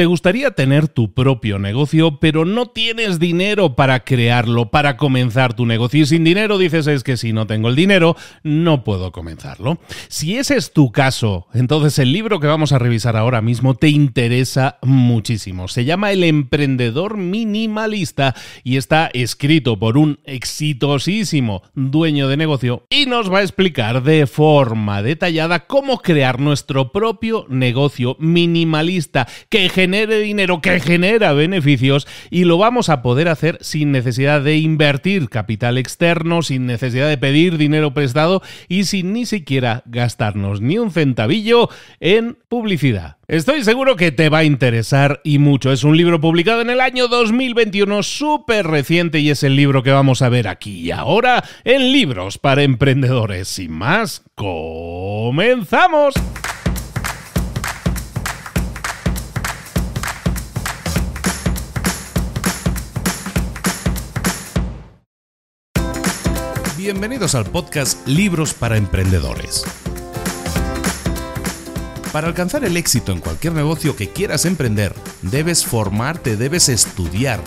¿Te gustaría tener tu propio negocio, pero no tienes dinero para crearlo, para comenzar tu negocio? Y sin dinero dices es que si no tengo el dinero, no puedo comenzarlo. Si ese es tu caso, entonces el libro que vamos a revisar ahora mismo te interesa muchísimo. Se llama El emprendedor minimalista y está escrito por un exitosísimo dueño de negocio y nos va a explicar de forma detallada cómo crear nuestro propio negocio minimalista que genera genere dinero, que genera beneficios y lo vamos a poder hacer sin necesidad de invertir capital externo, sin necesidad de pedir dinero prestado y sin ni siquiera gastarnos ni un centavillo en publicidad. Estoy seguro que te va a interesar y mucho. Es un libro publicado en el año 2021, súper reciente y es el libro que vamos a ver aquí y ahora en Libros para Emprendedores. Sin más, comenzamos. Bienvenidos al podcast Libros para Emprendedores. Para alcanzar el éxito en cualquier negocio que quieras emprender, debes formarte, debes estudiar,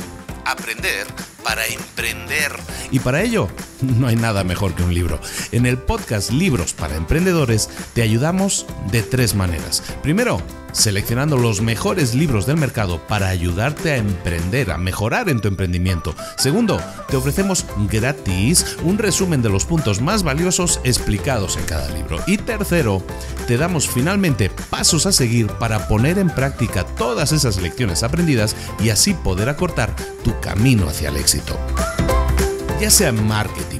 aprender para emprender. Y para ello, no hay nada mejor que un libro. En el podcast Libros para Emprendedores te ayudamos de tres maneras. Primero, seleccionando los mejores libros del mercado para ayudarte a emprender, a mejorar en tu emprendimiento. Segundo, te ofrecemos gratis un resumen de los puntos más valiosos explicados en cada libro. Y tercero, te damos finalmente pasos a seguir para poner en práctica todas esas lecciones aprendidas y así poder acortar tu camino hacia el éxito. Ya sea marketing,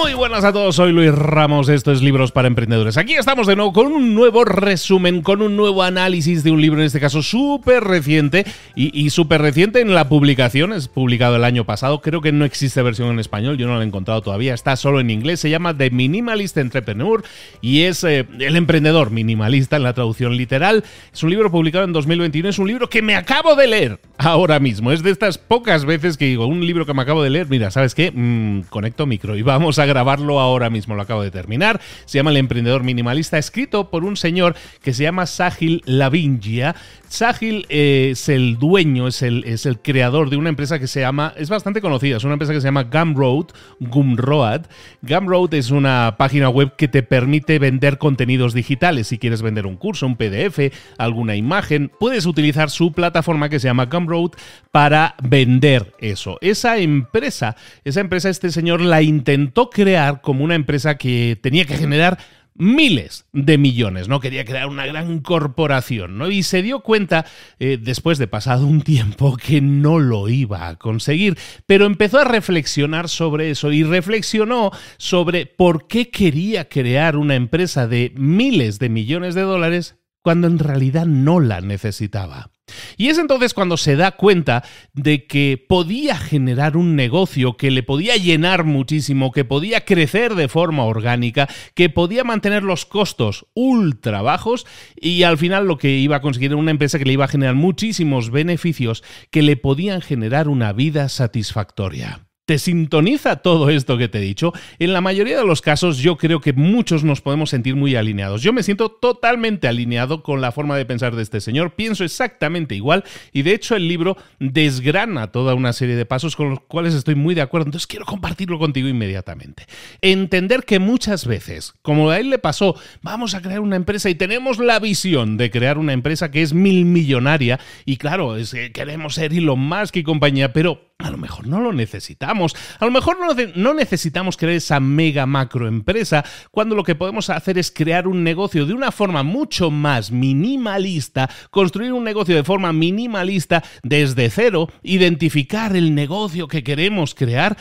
Muy buenas a todos, soy Luis Ramos, esto es Libros para Emprendedores. Aquí estamos de nuevo con un nuevo resumen, con un nuevo análisis de un libro, en este caso súper reciente y, súper reciente en la publicación, es publicado el año pasado, creo que no existe versión en español, yo no la he encontrado todavía, está solo en inglés, se llama The Minimalist Entrepreneur y es eh, El Emprendedor Minimalista en la traducción literal. Es un libro publicado en 2021, es un libro que me acabo de leer, ahora mismo. Es de estas pocas veces que digo, un libro que me acabo de leer, mira, ¿sabes qué? Mm, conecto micro y vamos a grabarlo ahora mismo, lo acabo de terminar. Se llama El emprendedor minimalista, escrito por un señor que se llama Sahil Lavingia, Sahil es el dueño, es el, es el creador de una empresa que se llama, es bastante conocida, es una empresa que se llama Gumroad, Gumroad. Gumroad es una página web que te permite vender contenidos digitales. Si quieres vender un curso, un PDF, alguna imagen, puedes utilizar su plataforma que se llama Gumroad para vender eso. Esa empresa, esa empresa este señor la intentó crear como una empresa que tenía que generar miles de millones, no quería crear una gran corporación, ¿no? Y se dio cuenta, eh, después de pasado un tiempo, que no lo iba a conseguir, pero empezó a reflexionar sobre eso y reflexionó sobre por qué quería crear una empresa de miles de millones de dólares cuando en realidad no la necesitaba. Y es entonces cuando se da cuenta de que podía generar un negocio que le podía llenar muchísimo, que podía crecer de forma orgánica, que podía mantener los costos ultra bajos y al final lo que iba a conseguir era una empresa que le iba a generar muchísimos beneficios que le podían generar una vida satisfactoria. ¿Te sintoniza todo esto que te he dicho? En la mayoría de los casos yo creo que muchos nos podemos sentir muy alineados. Yo me siento totalmente alineado con la forma de pensar de este señor, pienso exactamente igual y de hecho el libro desgrana toda una serie de pasos con los cuales estoy muy de acuerdo, entonces quiero compartirlo contigo inmediatamente. Entender que muchas veces, como a él le pasó, vamos a crear una empresa y tenemos la visión de crear una empresa que es mil millonaria y claro, es queremos ser lo más que compañía, pero a lo mejor no lo necesitamos. A lo mejor no, necesitamos crear esa mega macroempresa cuando lo que podemos hacer es crear un negocio de una forma mucho más minimalista, construir un negocio de forma minimalista desde cero, identificar el negocio que queremos crear,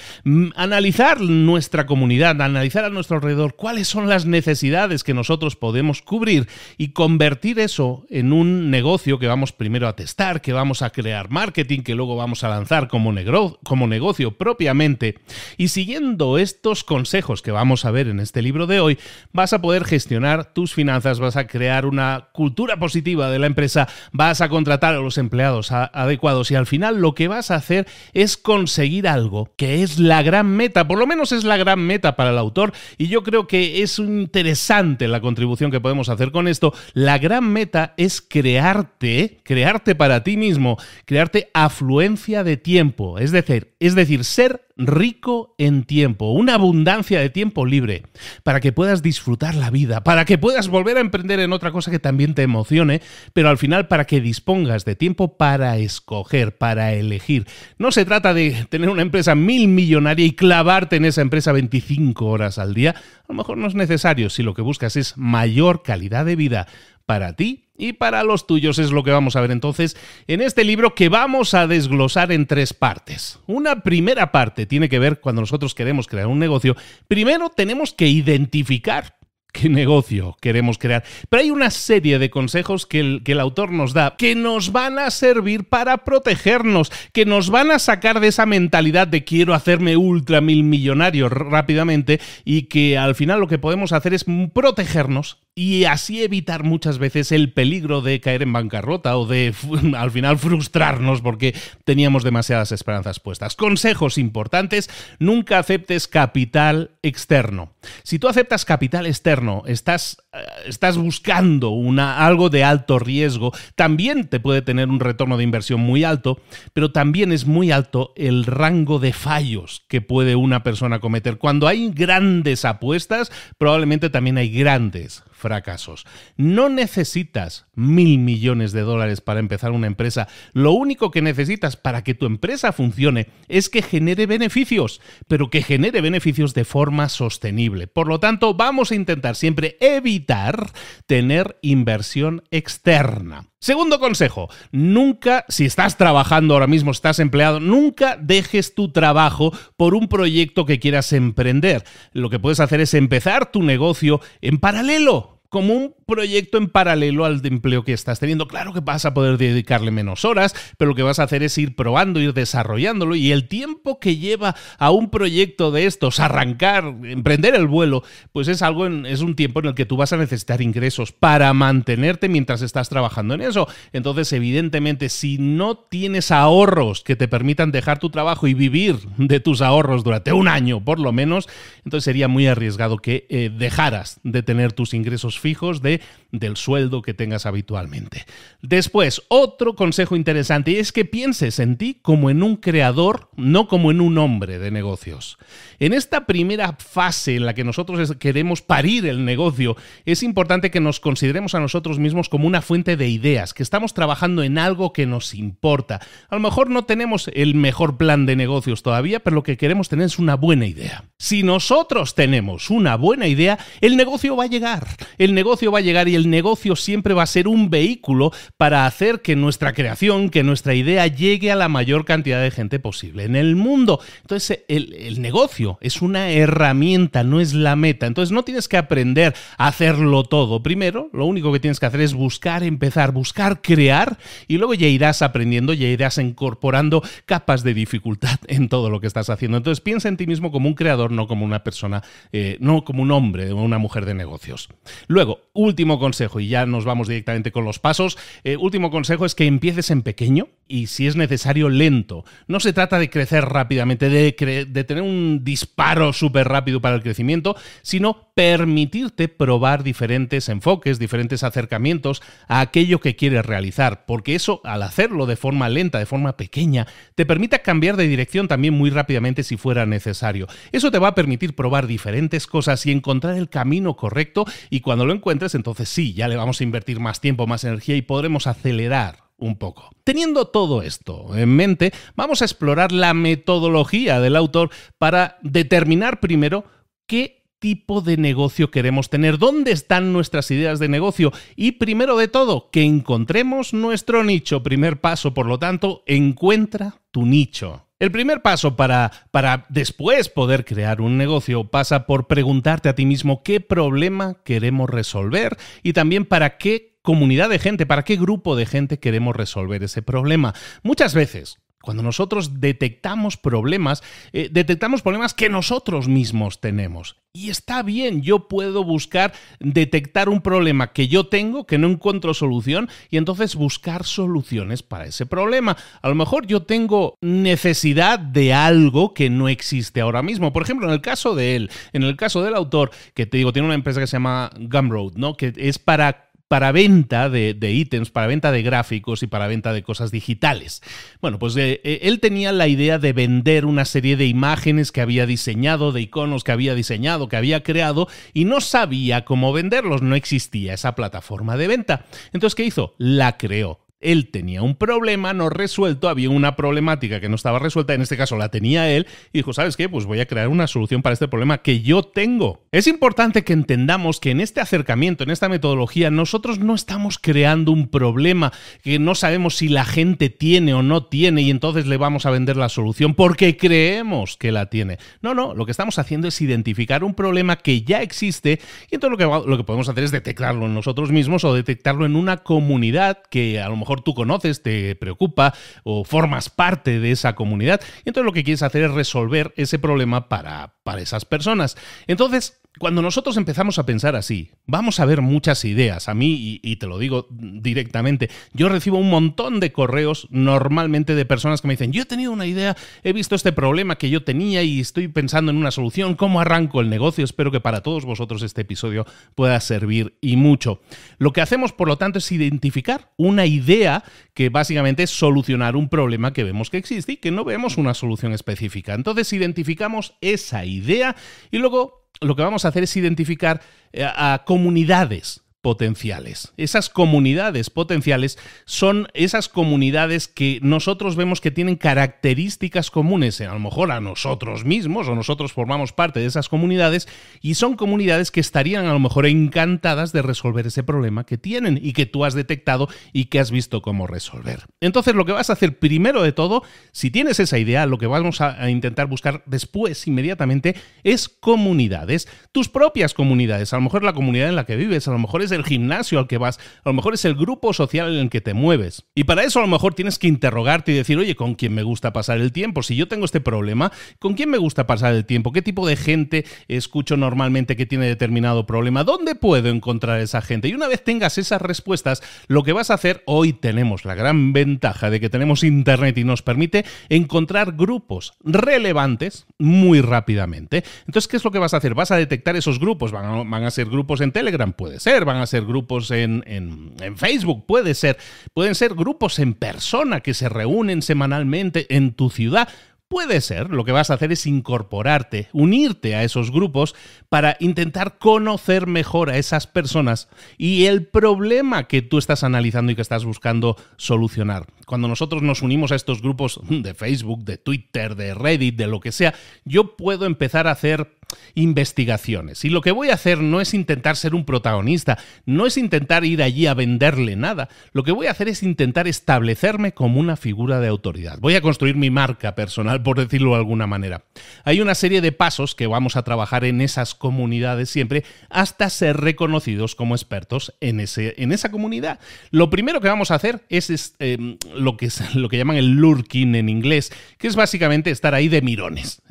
analizar nuestra comunidad, analizar a nuestro alrededor cuáles son las necesidades que nosotros podemos cubrir y convertir eso en un negocio que vamos primero a testar, que vamos a crear marketing, que luego vamos a lanzar como negocio como negocio propiamente. Y siguiendo estos consejos que vamos a ver en este libro de hoy, vas a poder gestionar tus finanzas, vas a crear una cultura positiva de la empresa, vas a contratar a los empleados adecuados y al final lo que vas a hacer es conseguir algo que es la gran meta, por lo menos es la gran meta para el autor y yo creo que es interesante la contribución que podemos hacer con esto. La gran meta es crearte, crearte para ti mismo, crearte afluencia de tiempo, es decir, es decir, ser rico en tiempo, una abundancia de tiempo libre, para que puedas disfrutar la vida, para que puedas volver a emprender en otra cosa que también te emocione, pero al final para que dispongas de tiempo para escoger, para elegir. No se trata de tener una empresa mil millonaria y clavarte en esa empresa 25 horas al día, a lo mejor no es necesario si lo que buscas es mayor calidad de vida para ti y para los tuyos es lo que vamos a ver entonces en este libro que vamos a desglosar en tres partes. Una primera parte tiene que ver cuando nosotros queremos crear un negocio. Primero tenemos que identificar qué negocio queremos crear. Pero hay una serie de consejos que el, que el, autor nos da que nos van a servir para protegernos, que nos van a sacar de esa mentalidad de quiero hacerme ultra mil millonario rápidamente y que al final lo que podemos hacer es protegernos y así evitar muchas veces el peligro de caer en bancarrota o de al final frustrarnos porque teníamos demasiadas esperanzas puestas. Consejos importantes, nunca aceptes capital externo. Si tú aceptas capital externo, estás, eh, estás buscando una, algo de alto riesgo, también te puede tener un retorno de inversión muy alto, pero también es muy alto el rango de fallos que puede una persona cometer. Cuando hay grandes apuestas, probablemente también hay grandes fracasos. No necesitas mil millones de dólares para empezar una empresa. Lo único que necesitas para que tu empresa funcione es que genere beneficios, pero que genere beneficios de forma sostenible. Por lo tanto, vamos a intentar siempre evitar tener inversión externa. Segundo consejo, nunca, si estás trabajando ahora mismo, estás empleado, nunca dejes tu trabajo por un proyecto que quieras emprender. Lo que puedes hacer es empezar tu negocio en paralelo como un proyecto en paralelo al empleo que estás teniendo. Claro que vas a poder dedicarle menos horas, pero lo que vas a hacer es ir probando, ir desarrollándolo y el tiempo que lleva a un proyecto de estos arrancar, emprender el vuelo, pues es algo en, es un tiempo en el que tú vas a necesitar ingresos para mantenerte mientras estás trabajando en eso. Entonces, evidentemente, si no tienes ahorros que te permitan dejar tu trabajo y vivir de tus ahorros durante un año por lo menos, entonces sería muy arriesgado que eh, dejaras de tener tus ingresos fijos de, del sueldo que tengas habitualmente. Después, otro consejo interesante es que pienses en ti como en un creador, no como en un hombre de negocios. En esta primera fase en la que nosotros queremos parir el negocio, es importante que nos consideremos a nosotros mismos como una fuente de ideas, que estamos trabajando en algo que nos importa. A lo mejor no tenemos el mejor plan de negocios todavía, pero lo que queremos tener es una buena idea. Si nosotros tenemos una buena idea, el negocio va a llegar el negocio va a llegar y el negocio siempre va a ser un vehículo para hacer que nuestra creación, que nuestra idea llegue a la mayor cantidad de gente posible en el mundo. Entonces, el, negocio es una herramienta, no es la meta. Entonces, no tienes que aprender a hacerlo todo. Primero, lo único que tienes que hacer es buscar, empezar, buscar, crear y luego ya irás aprendiendo, ya irás incorporando capas de dificultad en todo lo que estás haciendo. Entonces, piensa en ti mismo como un creador, no como una persona, eh, no como un hombre o una mujer de negocios. Luego, último consejo, y ya nos vamos directamente con los pasos. Eh, último consejo es que empieces en pequeño y si es necesario lento. No se trata de crecer rápidamente, de, de tener un disparo súper rápido para el crecimiento, sino permitirte probar diferentes enfoques, diferentes acercamientos a aquello que quieres realizar, porque eso al hacerlo de forma lenta, de forma pequeña, te permita cambiar de dirección también muy rápidamente si fuera necesario. Eso te va a permitir probar diferentes cosas y encontrar el camino correcto y cuando lo encuentres entonces sí, ya le vamos a invertir más tiempo, más energía y podremos acelerar un poco. Teniendo todo esto en mente, vamos a explorar la metodología del autor para determinar primero qué tipo de negocio queremos tener, dónde están nuestras ideas de negocio y primero de todo, que encontremos nuestro nicho. Primer paso, por lo tanto, encuentra tu nicho. El primer paso para, para, después poder crear un negocio pasa por preguntarte a ti mismo qué problema queremos resolver y también para qué comunidad de gente, para qué grupo de gente queremos resolver ese problema. Muchas veces cuando nosotros detectamos problemas, eh, detectamos problemas que nosotros mismos tenemos. Y está bien, yo puedo buscar detectar un problema que yo tengo, que no encuentro solución, y entonces buscar soluciones para ese problema. A lo mejor yo tengo necesidad de algo que no existe ahora mismo. Por ejemplo, en el caso de él, en el caso del autor, que te digo, tiene una empresa que se llama Gumroad, ¿no? Que es para para venta de, ítems, para venta de gráficos y para venta de cosas digitales. Bueno, pues eh, eh, él tenía la idea de vender una serie de imágenes que había diseñado, de iconos que había diseñado, que había creado, y no sabía cómo venderlos, no existía esa plataforma de venta. Entonces, ¿qué hizo? La creó él tenía un problema no resuelto, había una problemática que no estaba resuelta, en este caso la tenía él, y dijo, ¿sabes qué? Pues voy a crear una solución para este problema que yo tengo. Es importante que entendamos que en este acercamiento, en esta metodología, nosotros no estamos creando un problema que no sabemos si la gente tiene o no tiene y entonces le vamos a vender la solución porque creemos que la tiene. No, no, lo que estamos haciendo es identificar un problema que ya existe y entonces lo que, lo que podemos hacer es detectarlo en nosotros mismos o detectarlo en una comunidad que a lo mejor mejor tú conoces, te preocupa o formas parte de esa comunidad. Y entonces lo que quieres hacer es resolver ese problema para, para esas personas. Entonces, cuando nosotros empezamos a pensar así, vamos a ver muchas ideas. A mí, y, te lo digo directamente, yo recibo un montón de correos normalmente de personas que me dicen, yo he tenido una idea, he visto este problema que yo tenía y estoy pensando en una solución, ¿cómo arranco el negocio? Espero que para todos vosotros este episodio pueda servir y mucho. Lo que hacemos, por lo tanto, es identificar una idea que básicamente es solucionar un problema que vemos que existe y que no vemos una solución específica. Entonces, identificamos esa idea y luego lo que vamos a hacer es identificar eh, a comunidades potenciales. Esas comunidades potenciales son esas comunidades que nosotros vemos que tienen características comunes, a lo mejor a nosotros mismos o nosotros formamos parte de esas comunidades y son comunidades que estarían a lo mejor encantadas de resolver ese problema que tienen y que tú has detectado y que has visto cómo resolver. Entonces lo que vas a hacer primero de todo, si tienes esa idea, lo que vamos a intentar buscar después inmediatamente es comunidades, tus propias comunidades, a lo mejor la comunidad en la que vives, a lo mejor es el gimnasio al que vas, a lo mejor es el grupo social en el que te mueves. Y para eso a lo mejor tienes que interrogarte y decir, oye, ¿con quién me gusta pasar el tiempo? Si yo tengo este problema, ¿con quién me gusta pasar el tiempo? ¿Qué tipo de gente escucho normalmente que tiene determinado problema? ¿Dónde puedo encontrar esa gente? Y una vez tengas esas respuestas, lo que vas a hacer, hoy tenemos la gran ventaja de que tenemos internet y nos permite encontrar grupos relevantes muy rápidamente. Entonces, ¿qué es lo que vas a hacer? Vas a detectar esos grupos, van a, ser grupos en Telegram, puede ser, van a ser grupos en, en, en, Facebook, puede ser, pueden ser grupos en persona que se reúnen semanalmente en tu ciudad. Puede ser, lo que vas a hacer es incorporarte, unirte a esos grupos para intentar conocer mejor a esas personas y el problema que tú estás analizando y que estás buscando solucionar cuando nosotros nos unimos a estos grupos de Facebook, de Twitter, de Reddit, de lo que sea, yo puedo empezar a hacer investigaciones. Y lo que voy a hacer no es intentar ser un protagonista, no es intentar ir allí a venderle nada. Lo que voy a hacer es intentar establecerme como una figura de autoridad. Voy a construir mi marca personal, por decirlo de alguna manera. Hay una serie de pasos que vamos a trabajar en esas comunidades siempre hasta ser reconocidos como expertos en, ese, en esa comunidad. Lo primero que vamos a hacer es, em, lo que, lo que llaman el lurking en inglés, que es básicamente estar ahí de mirones.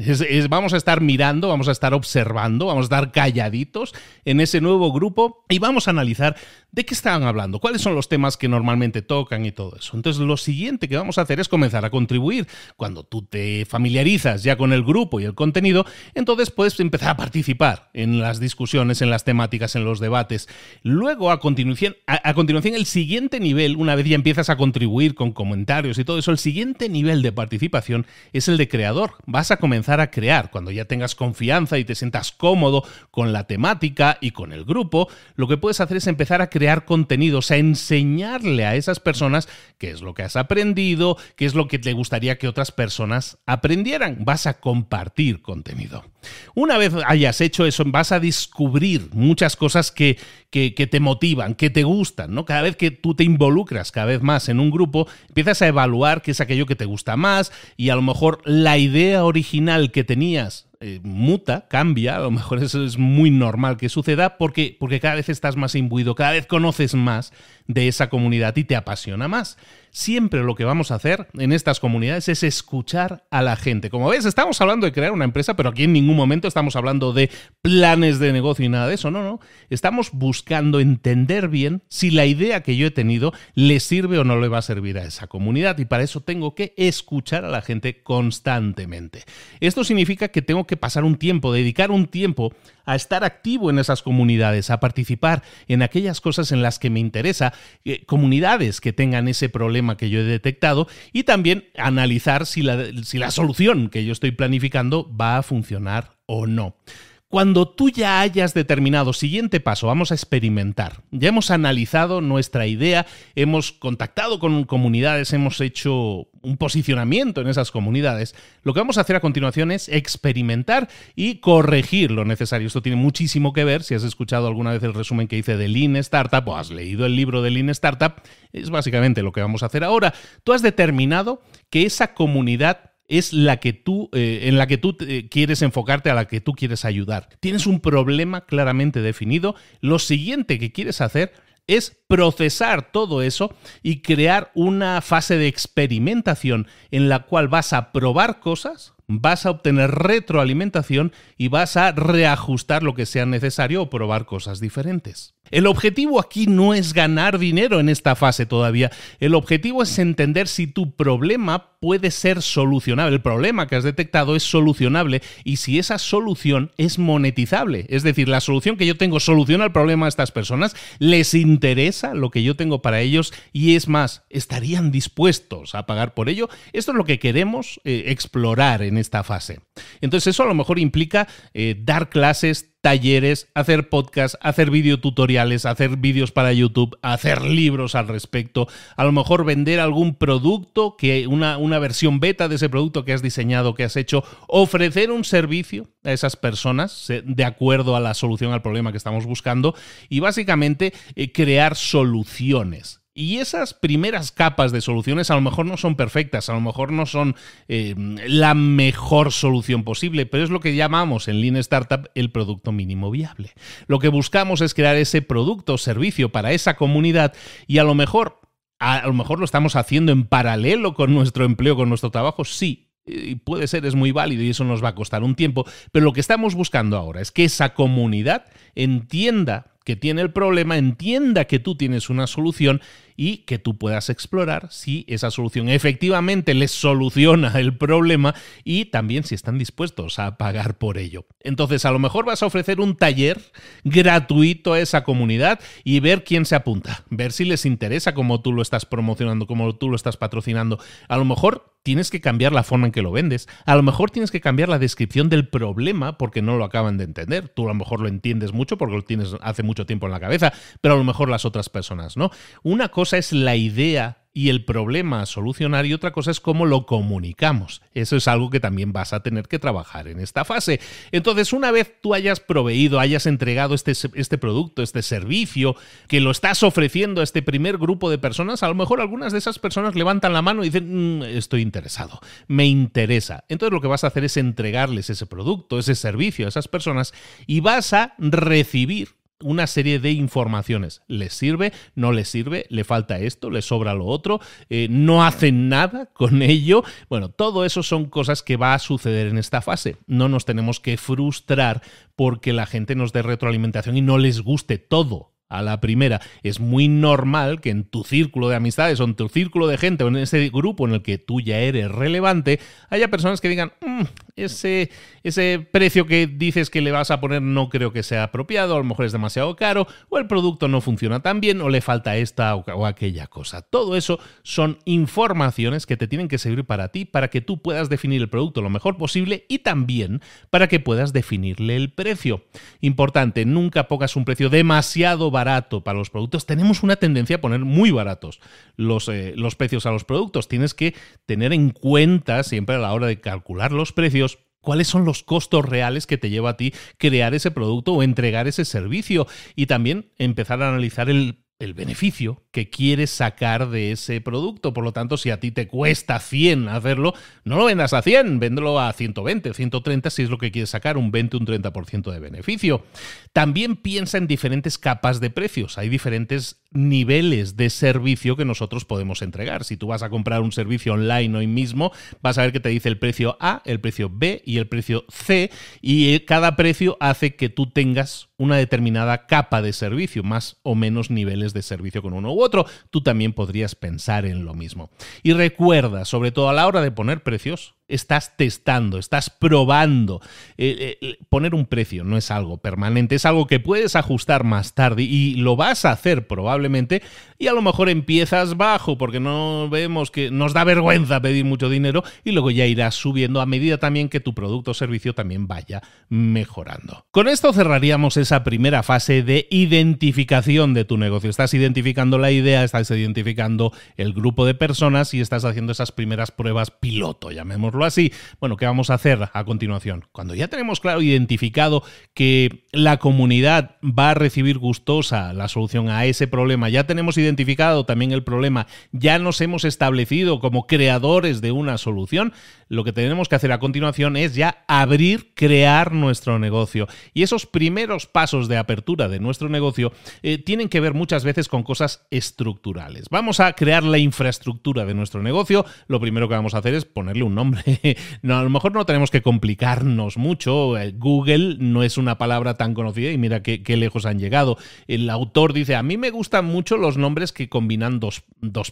vamos a estar mirando, vamos a estar observando, vamos a estar calladitos en ese nuevo grupo y vamos a analizar de qué estaban hablando, cuáles son los temas que normalmente tocan y todo eso. Entonces, lo siguiente que vamos a hacer es comenzar a contribuir. Cuando tú te familiarizas ya con el grupo y el contenido, entonces puedes empezar a participar en las discusiones, en las temáticas, en los debates. Luego, a continuación, a continuación el siguiente nivel, una vez ya empiezas a contribuir con comentarios y todo eso, el siguiente nivel de participación es el de creador. Vas a comenzar a crear. Cuando ya tengas confianza y te sientas cómodo con la temática y con el grupo, lo que puedes hacer es empezar a crear contenidos, a enseñarle a esas personas qué es lo que has aprendido, qué es lo que te gustaría que otras personas aprendieran. Vas a compartir contenido. Una vez hayas hecho eso, vas a descubrir muchas cosas que, que te motivan, que te gustan, ¿no? Cada vez que tú te involucras cada vez más en un grupo, empiezas a evaluar qué es aquello que te gusta más y a lo mejor la idea original que tenías eh, muta, cambia, a lo mejor eso es muy normal que suceda porque, porque cada vez estás más imbuido, cada vez conoces más de esa comunidad y te apasiona más siempre lo que vamos a hacer en estas comunidades es escuchar a la gente. Como ves, estamos hablando de crear una empresa, pero aquí en ningún momento estamos hablando de planes de negocio y nada de eso. No, no. Estamos buscando entender bien si la idea que yo he tenido le sirve o no le va a servir a esa comunidad. Y para eso tengo que escuchar a la gente constantemente. Esto significa que tengo que pasar un tiempo, dedicar un tiempo a estar activo en esas comunidades, a participar en aquellas cosas en las que me interesa, eh, comunidades que tengan ese problema que yo he detectado y también analizar si la solución que yo estoy planificando va a funcionar o no. Cuando tú ya hayas determinado siguiente paso, vamos a experimentar, ya hemos analizado nuestra idea, hemos contactado con comunidades, hemos hecho un posicionamiento en esas comunidades, lo que vamos a hacer a continuación es experimentar y corregir lo necesario. Esto tiene muchísimo que ver, si has escuchado alguna vez el resumen que hice de Lean Startup o has leído el libro de Lean Startup, es básicamente lo que vamos a hacer ahora. Tú has determinado que esa comunidad es la que tú, eh, en la que tú eh, quieres enfocarte, a la que tú quieres ayudar. Tienes un problema claramente definido. Lo siguiente que quieres hacer es procesar todo eso y crear una fase de experimentación en la cual vas a probar cosas vas a obtener retroalimentación y vas a reajustar lo que sea necesario o probar cosas diferentes. El objetivo aquí no es ganar dinero en esta fase todavía. El objetivo es entender si tu problema puede ser solucionable. El problema que has detectado es solucionable y si esa solución es monetizable. Es decir, la solución que yo tengo soluciona el problema de estas personas, les interesa lo que yo tengo para ellos y es más, estarían dispuestos a pagar por ello. Esto es lo que queremos eh, explorar en en esta fase. Entonces eso a lo mejor implica eh, dar clases, talleres, hacer podcasts, hacer videotutoriales, hacer vídeos para YouTube, hacer libros al respecto, a lo mejor vender algún producto, que una, una versión beta de ese producto que has diseñado, que has hecho, ofrecer un servicio a esas personas de acuerdo a la solución al problema que estamos buscando y básicamente eh, crear soluciones y esas primeras capas de soluciones a lo mejor no son perfectas, a lo mejor no son eh, la mejor solución posible, pero es lo que llamamos en Lean Startup el producto mínimo viable. Lo que buscamos es crear ese producto o servicio para esa comunidad y a lo mejor... A lo mejor lo estamos haciendo en paralelo con nuestro empleo, con nuestro trabajo, sí, puede ser, es muy válido y eso nos va a costar un tiempo, pero lo que estamos buscando ahora es que esa comunidad entienda que tiene el problema, entienda que tú tienes una solución y que tú puedas explorar si esa solución efectivamente les soluciona el problema y también si están dispuestos a pagar por ello. Entonces, a lo mejor vas a ofrecer un taller gratuito a esa comunidad y ver quién se apunta, ver si les interesa cómo tú lo estás promocionando, cómo tú lo estás patrocinando. A lo mejor tienes que cambiar la forma en que lo vendes. A lo mejor tienes que cambiar la descripción del problema porque no lo acaban de entender. Tú a lo mejor lo entiendes mucho porque lo tienes hace mucho tiempo en la cabeza, pero a lo mejor las otras personas no. Una cosa es la idea y el problema a solucionar y otra cosa es cómo lo comunicamos. Eso es algo que también vas a tener que trabajar en esta fase. Entonces, una vez tú hayas proveído, hayas entregado este, este producto, este servicio, que lo estás ofreciendo a este primer grupo de personas, a lo mejor algunas de esas personas levantan la mano y dicen, mm, estoy interesado, me interesa. Entonces lo que vas a hacer es entregarles ese producto, ese servicio a esas personas y vas a recibir una serie de informaciones. ¿Les sirve? ¿No les sirve? ¿Le falta esto? ¿Le sobra lo otro? Eh, ¿No hacen nada con ello? Bueno, todo eso son cosas que va a suceder en esta fase. No nos tenemos que frustrar porque la gente nos dé retroalimentación y no les guste todo a la primera. Es muy normal que en tu círculo de amistades o en tu círculo de gente o en ese grupo en el que tú ya eres relevante, haya personas que digan, mm, ese, ese precio que dices que le vas a poner no creo que sea apropiado, a lo mejor es demasiado caro, o el producto no funciona tan bien, o le falta esta o aquella cosa. Todo eso son informaciones que te tienen que servir para ti, para que tú puedas definir el producto lo mejor posible y también para que puedas definirle el precio. Importante, nunca pongas un precio demasiado barato para los productos, tenemos una tendencia a poner muy baratos los, eh, los precios a los productos. Tienes que tener en cuenta siempre a la hora de calcular los precios cuáles son los costos reales que te lleva a ti crear ese producto o entregar ese servicio y también empezar a analizar el el beneficio que quieres sacar de ese producto. Por lo tanto, si a ti te cuesta 100 hacerlo, no lo vendas a 100, véndelo a 120 130 si es lo que quieres sacar, un 20 un 30% de beneficio. También piensa en diferentes capas de precios. Hay diferentes niveles de servicio que nosotros podemos entregar. Si tú vas a comprar un servicio online hoy mismo, vas a ver que te dice el precio A, el precio B y el precio C y eh, cada precio hace que tú tengas una determinada capa de servicio, más o menos niveles de servicio con uno u otro, tú también podrías pensar en lo mismo. Y recuerda, sobre todo a la hora de poner precios, estás testando, estás probando. Eh, eh, eh, poner un precio no es algo permanente, es algo que puedes ajustar más tarde y lo vas a hacer probablemente y a lo mejor empiezas bajo porque no vemos que nos da vergüenza pedir mucho dinero y luego ya irás subiendo a medida también que tu producto o servicio también vaya mejorando. Con esto cerraríamos esa primera fase de identificación de tu negocio. Estás identificando la idea, estás identificando el grupo de personas y estás haciendo esas primeras pruebas piloto, llamémoslo lo así, bueno, ¿qué vamos a hacer a continuación? Cuando ya tenemos claro, identificado que la comunidad va a recibir gustosa la solución a ese problema, ya tenemos identificado también el problema, ya nos hemos establecido como creadores de una solución, lo que tenemos que hacer a continuación es ya abrir, crear nuestro negocio. Y esos primeros pasos de apertura de nuestro negocio eh, tienen que ver muchas veces con cosas estructurales. Vamos a crear la infraestructura de nuestro negocio. Lo primero que vamos a hacer es ponerle un nombre. no, a lo mejor no tenemos que complicarnos mucho. Eh, Google no es una palabra tan conocida y mira qué, lejos han llegado. El autor dice, a mí me gustan mucho los nombres que combinan dos,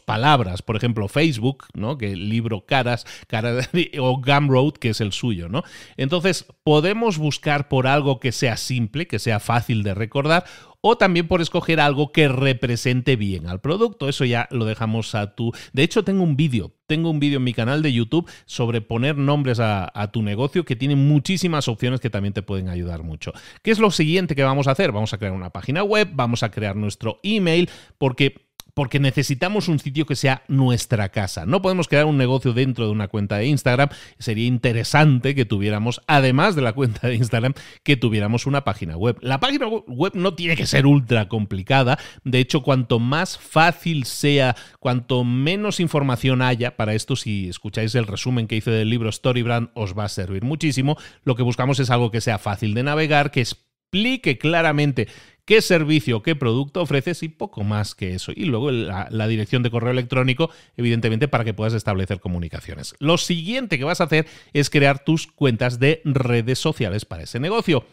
palabras. Por ejemplo, Facebook, ¿no? que libro caras, caras o Gumroad, que es el suyo, ¿no? Entonces, podemos buscar por algo que sea simple, que sea fácil de recordar, o también por escoger algo que represente bien al producto. Eso ya lo dejamos a tu... De hecho, tengo un vídeo tengo un vídeo en mi canal de YouTube sobre poner nombres a, a, tu negocio que tiene muchísimas opciones que también te pueden ayudar mucho. ¿Qué es lo siguiente que vamos a hacer? Vamos a crear una página web, vamos a crear nuestro email, porque porque necesitamos un sitio que sea nuestra casa. No podemos crear un negocio dentro de una cuenta de Instagram. Sería interesante que tuviéramos, además de la cuenta de Instagram, que tuviéramos una página web. La página web no tiene que ser ultra complicada. De hecho, cuanto más fácil sea, cuanto menos información haya, para esto si escucháis el resumen que hice del libro Storybrand os va a servir muchísimo. Lo que buscamos es algo que sea fácil de navegar, que explique claramente qué servicio, qué producto ofreces y poco más que eso. Y luego la, dirección de correo electrónico, evidentemente, para que puedas establecer comunicaciones. Lo siguiente que vas a hacer es crear tus cuentas de redes sociales para ese negocio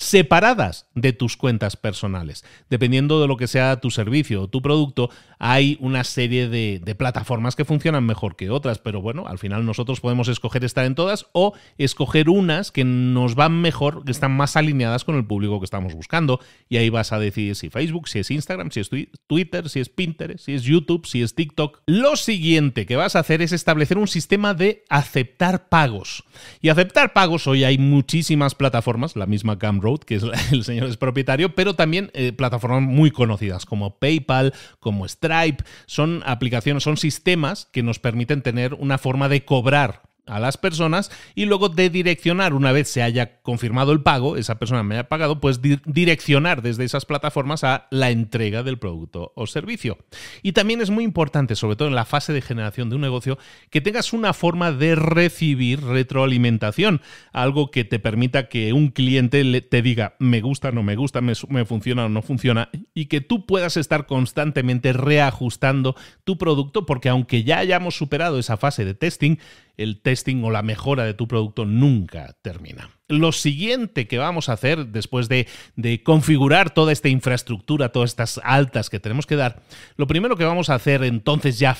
separadas de tus cuentas personales. Dependiendo de lo que sea tu servicio o tu producto, hay una serie de, plataformas que funcionan mejor que otras, pero bueno, al final nosotros podemos escoger estar en todas o escoger unas que nos van mejor, que están más alineadas con el público que estamos buscando, y ahí vas a decidir si Facebook, si es Instagram, si es Twitter, si es Pinterest, si es YouTube, si es TikTok. Lo siguiente que vas a hacer es establecer un sistema de aceptar pagos. Y aceptar pagos, hoy hay muchísimas plataformas, la misma Camro que es el señor es propietario, pero también eh, plataformas muy conocidas como PayPal, como Stripe. Son aplicaciones, son sistemas que nos permiten tener una forma de cobrar a las personas y luego de direccionar, una vez se haya confirmado el pago, esa persona me haya pagado, pues direccionar desde esas plataformas a la entrega del producto o servicio. Y también es muy importante, sobre todo en la fase de generación de un negocio, que tengas una forma de recibir retroalimentación, algo que te permita que un cliente te diga, me gusta, no me gusta, me, me funciona o no funciona, y que tú puedas estar constantemente reajustando tu producto, porque aunque ya hayamos superado esa fase de testing, el testing o la mejora de tu producto nunca termina lo siguiente que vamos a hacer después de, configurar toda esta infraestructura, todas estas altas que tenemos que dar, lo primero que vamos a hacer entonces ya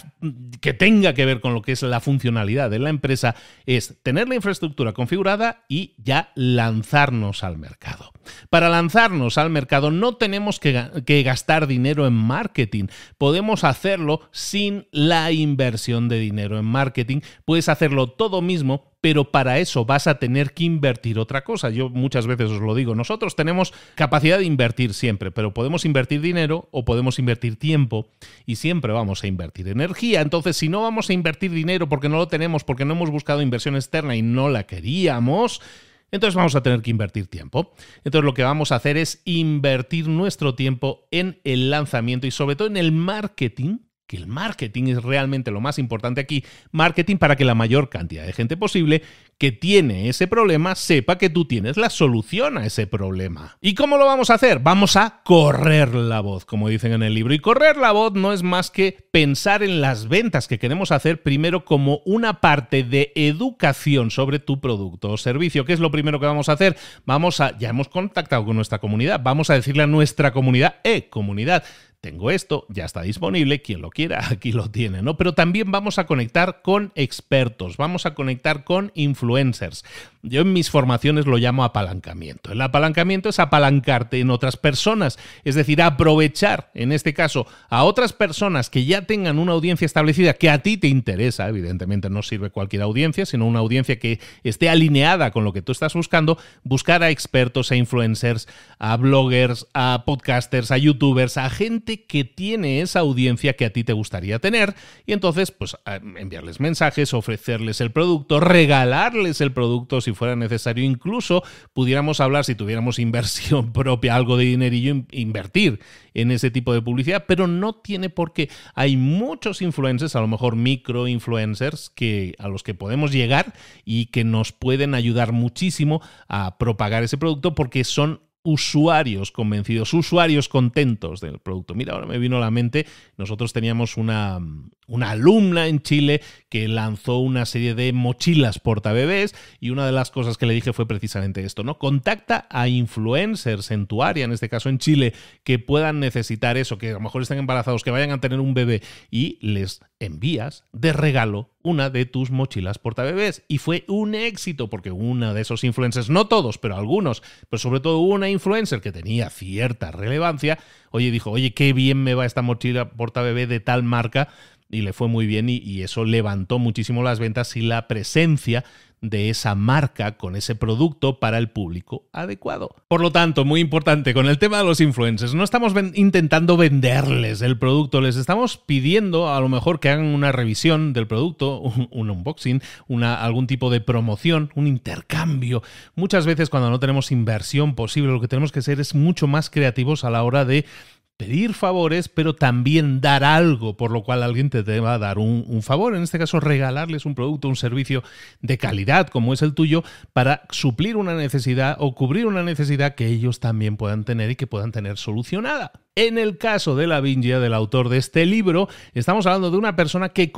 que tenga que ver con lo que es la funcionalidad de la empresa es tener la infraestructura configurada y ya lanzarnos al mercado. Para lanzarnos al mercado no tenemos que, que gastar dinero en marketing, podemos hacerlo sin la inversión de dinero en marketing, puedes hacerlo todo mismo pero para eso vas a tener que invertir otra cosa. Yo muchas veces os lo digo, nosotros tenemos capacidad de invertir siempre, pero podemos invertir dinero o podemos invertir tiempo y siempre vamos a invertir energía. Entonces, si no vamos a invertir dinero porque no lo tenemos, porque no hemos buscado inversión externa y no la queríamos, entonces vamos a tener que invertir tiempo. Entonces lo que vamos a hacer es invertir nuestro tiempo en el lanzamiento y sobre todo en el marketing que el marketing es realmente lo más importante aquí. Marketing para que la mayor cantidad de gente posible que tiene ese problema sepa que tú tienes la solución a ese problema. ¿Y cómo lo vamos a hacer? Vamos a correr la voz, como dicen en el libro. Y correr la voz no es más que pensar en las ventas que queremos hacer primero como una parte de educación sobre tu producto o servicio. ¿Qué es lo primero que vamos a hacer? Vamos a, ya hemos contactado con nuestra comunidad, vamos a decirle a nuestra comunidad, eh, comunidad, tengo esto, ya está disponible, quien lo quiera, aquí lo tiene, ¿no? Pero también vamos a conectar con expertos, vamos a conectar con influencers. Yo en mis formaciones lo llamo apalancamiento. El apalancamiento es apalancarte en otras personas, es decir, aprovechar, en este caso, a otras personas que ya tengan una audiencia establecida que a ti te interesa, evidentemente no sirve cualquier audiencia, sino una audiencia que esté alineada con lo que tú estás buscando, buscar a expertos, a influencers, a bloggers, a podcasters, a youtubers, a gente que tiene esa audiencia que a ti te gustaría tener y entonces pues enviarles mensajes, ofrecerles el producto, regalarles el producto si fuera necesario, incluso pudiéramos hablar si tuviéramos inversión propia, algo de dinerillo, invertir en ese tipo de publicidad, pero no tiene por qué. Hay muchos influencers, a lo mejor micro influencers, que, a los que podemos llegar y que nos pueden ayudar muchísimo a propagar ese producto porque son usuarios convencidos, usuarios contentos del producto. Mira, ahora me vino a la mente, nosotros teníamos una, una alumna en Chile que lanzó una serie de mochilas porta bebés y una de las cosas que le dije fue precisamente esto, ¿no? Contacta a influencers en tu área, en este caso en Chile, que puedan necesitar eso, que a lo mejor estén embarazados, que vayan a tener un bebé y les envías de regalo una de tus mochilas portabebés. Y fue un éxito porque una de esos influencers, no todos, pero algunos, pero sobre todo una influencer que tenía cierta relevancia, oye, dijo, oye, qué bien me va esta mochila portabebé de tal marca. Y le fue muy bien y, y eso levantó muchísimo las ventas y la presencia de esa marca con ese producto para el público adecuado. Por lo tanto, muy importante, con el tema de los influencers, no estamos intentando venderles el producto, les estamos pidiendo a lo mejor que hagan una revisión del producto, un, unboxing, algún tipo de promoción, un intercambio. Muchas veces cuando no tenemos inversión posible, lo que tenemos que ser es mucho más creativos a la hora de pedir favores, pero también dar algo, por lo cual alguien te va a dar un, favor, en este caso regalarles un producto, un servicio de calidad como es el tuyo, para suplir una necesidad o cubrir una necesidad que ellos también puedan tener y que puedan tener solucionada. En el caso de la Vingia, del autor de este libro, estamos hablando de una persona que,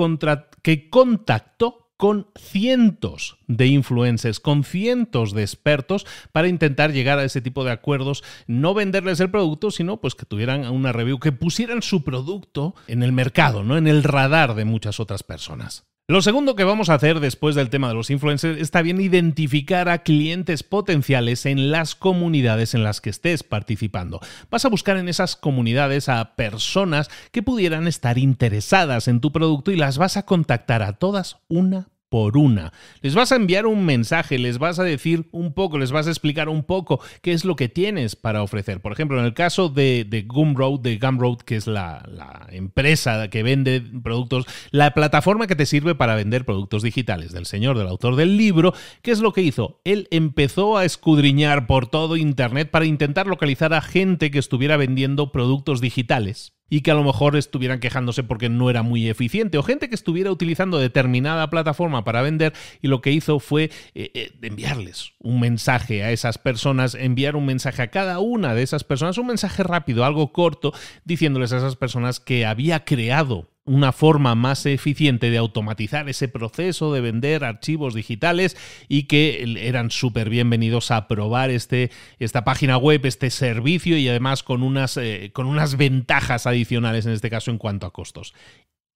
que contactó con cientos de influencers, con cientos de expertos para intentar llegar a ese tipo de acuerdos, no venderles el producto, sino pues que tuvieran una review, que pusieran su producto en el mercado, ¿no? En el radar de muchas otras personas. Lo segundo que vamos a hacer después del tema de los influencers está bien identificar a clientes potenciales en las comunidades en las que estés participando. Vas a buscar en esas comunidades a personas que pudieran estar interesadas en tu producto y las vas a contactar a todas una por una. Les vas a enviar un mensaje, les vas a decir un poco, les vas a explicar un poco qué es lo que tienes para ofrecer. Por ejemplo, en el caso de, Gumroad, de Gumroad, que es la, la, empresa que vende productos, la plataforma que te sirve para vender productos digitales del señor, del autor del libro, ¿qué es lo que hizo? Él empezó a escudriñar por todo Internet para intentar localizar a gente que estuviera vendiendo productos digitales y que a lo mejor estuvieran quejándose porque no era muy eficiente o gente que estuviera utilizando determinada plataforma para vender y lo que hizo fue eh, eh, enviarles un mensaje a esas personas, enviar un mensaje a cada una de esas personas, un mensaje rápido, algo corto, diciéndoles a esas personas que había creado una forma más eficiente de automatizar ese proceso de vender archivos digitales y que eran súper bienvenidos a probar este, esta página web, este servicio y además eh, con unas ventajas adicionales en este caso en cuanto a costos.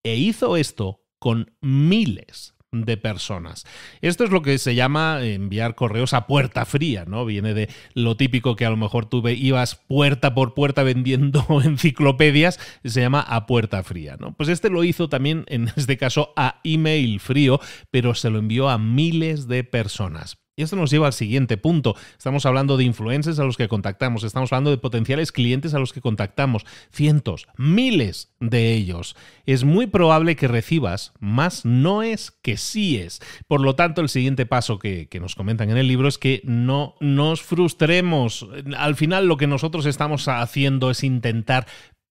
E hizo esto con miles de personas. Esto es lo que se llama enviar correos a puerta fría, ¿no? Viene de lo típico que a lo mejor tú ibas puerta por puerta vendiendo enciclopedias, se llama a puerta fría, ¿no? Pues este lo hizo también, en este caso, a email frío, pero se lo envió a miles de personas. Y esto nos lleva al siguiente punto. Estamos hablando de influencers a los que contactamos, estamos hablando de potenciales clientes a los que contactamos, cientos, miles de ellos. Es muy probable que recibas más no es que sí es. Por lo tanto, el siguiente paso que, que nos comentan en el libro es que no nos frustremos. Al final lo que nosotros estamos haciendo es intentar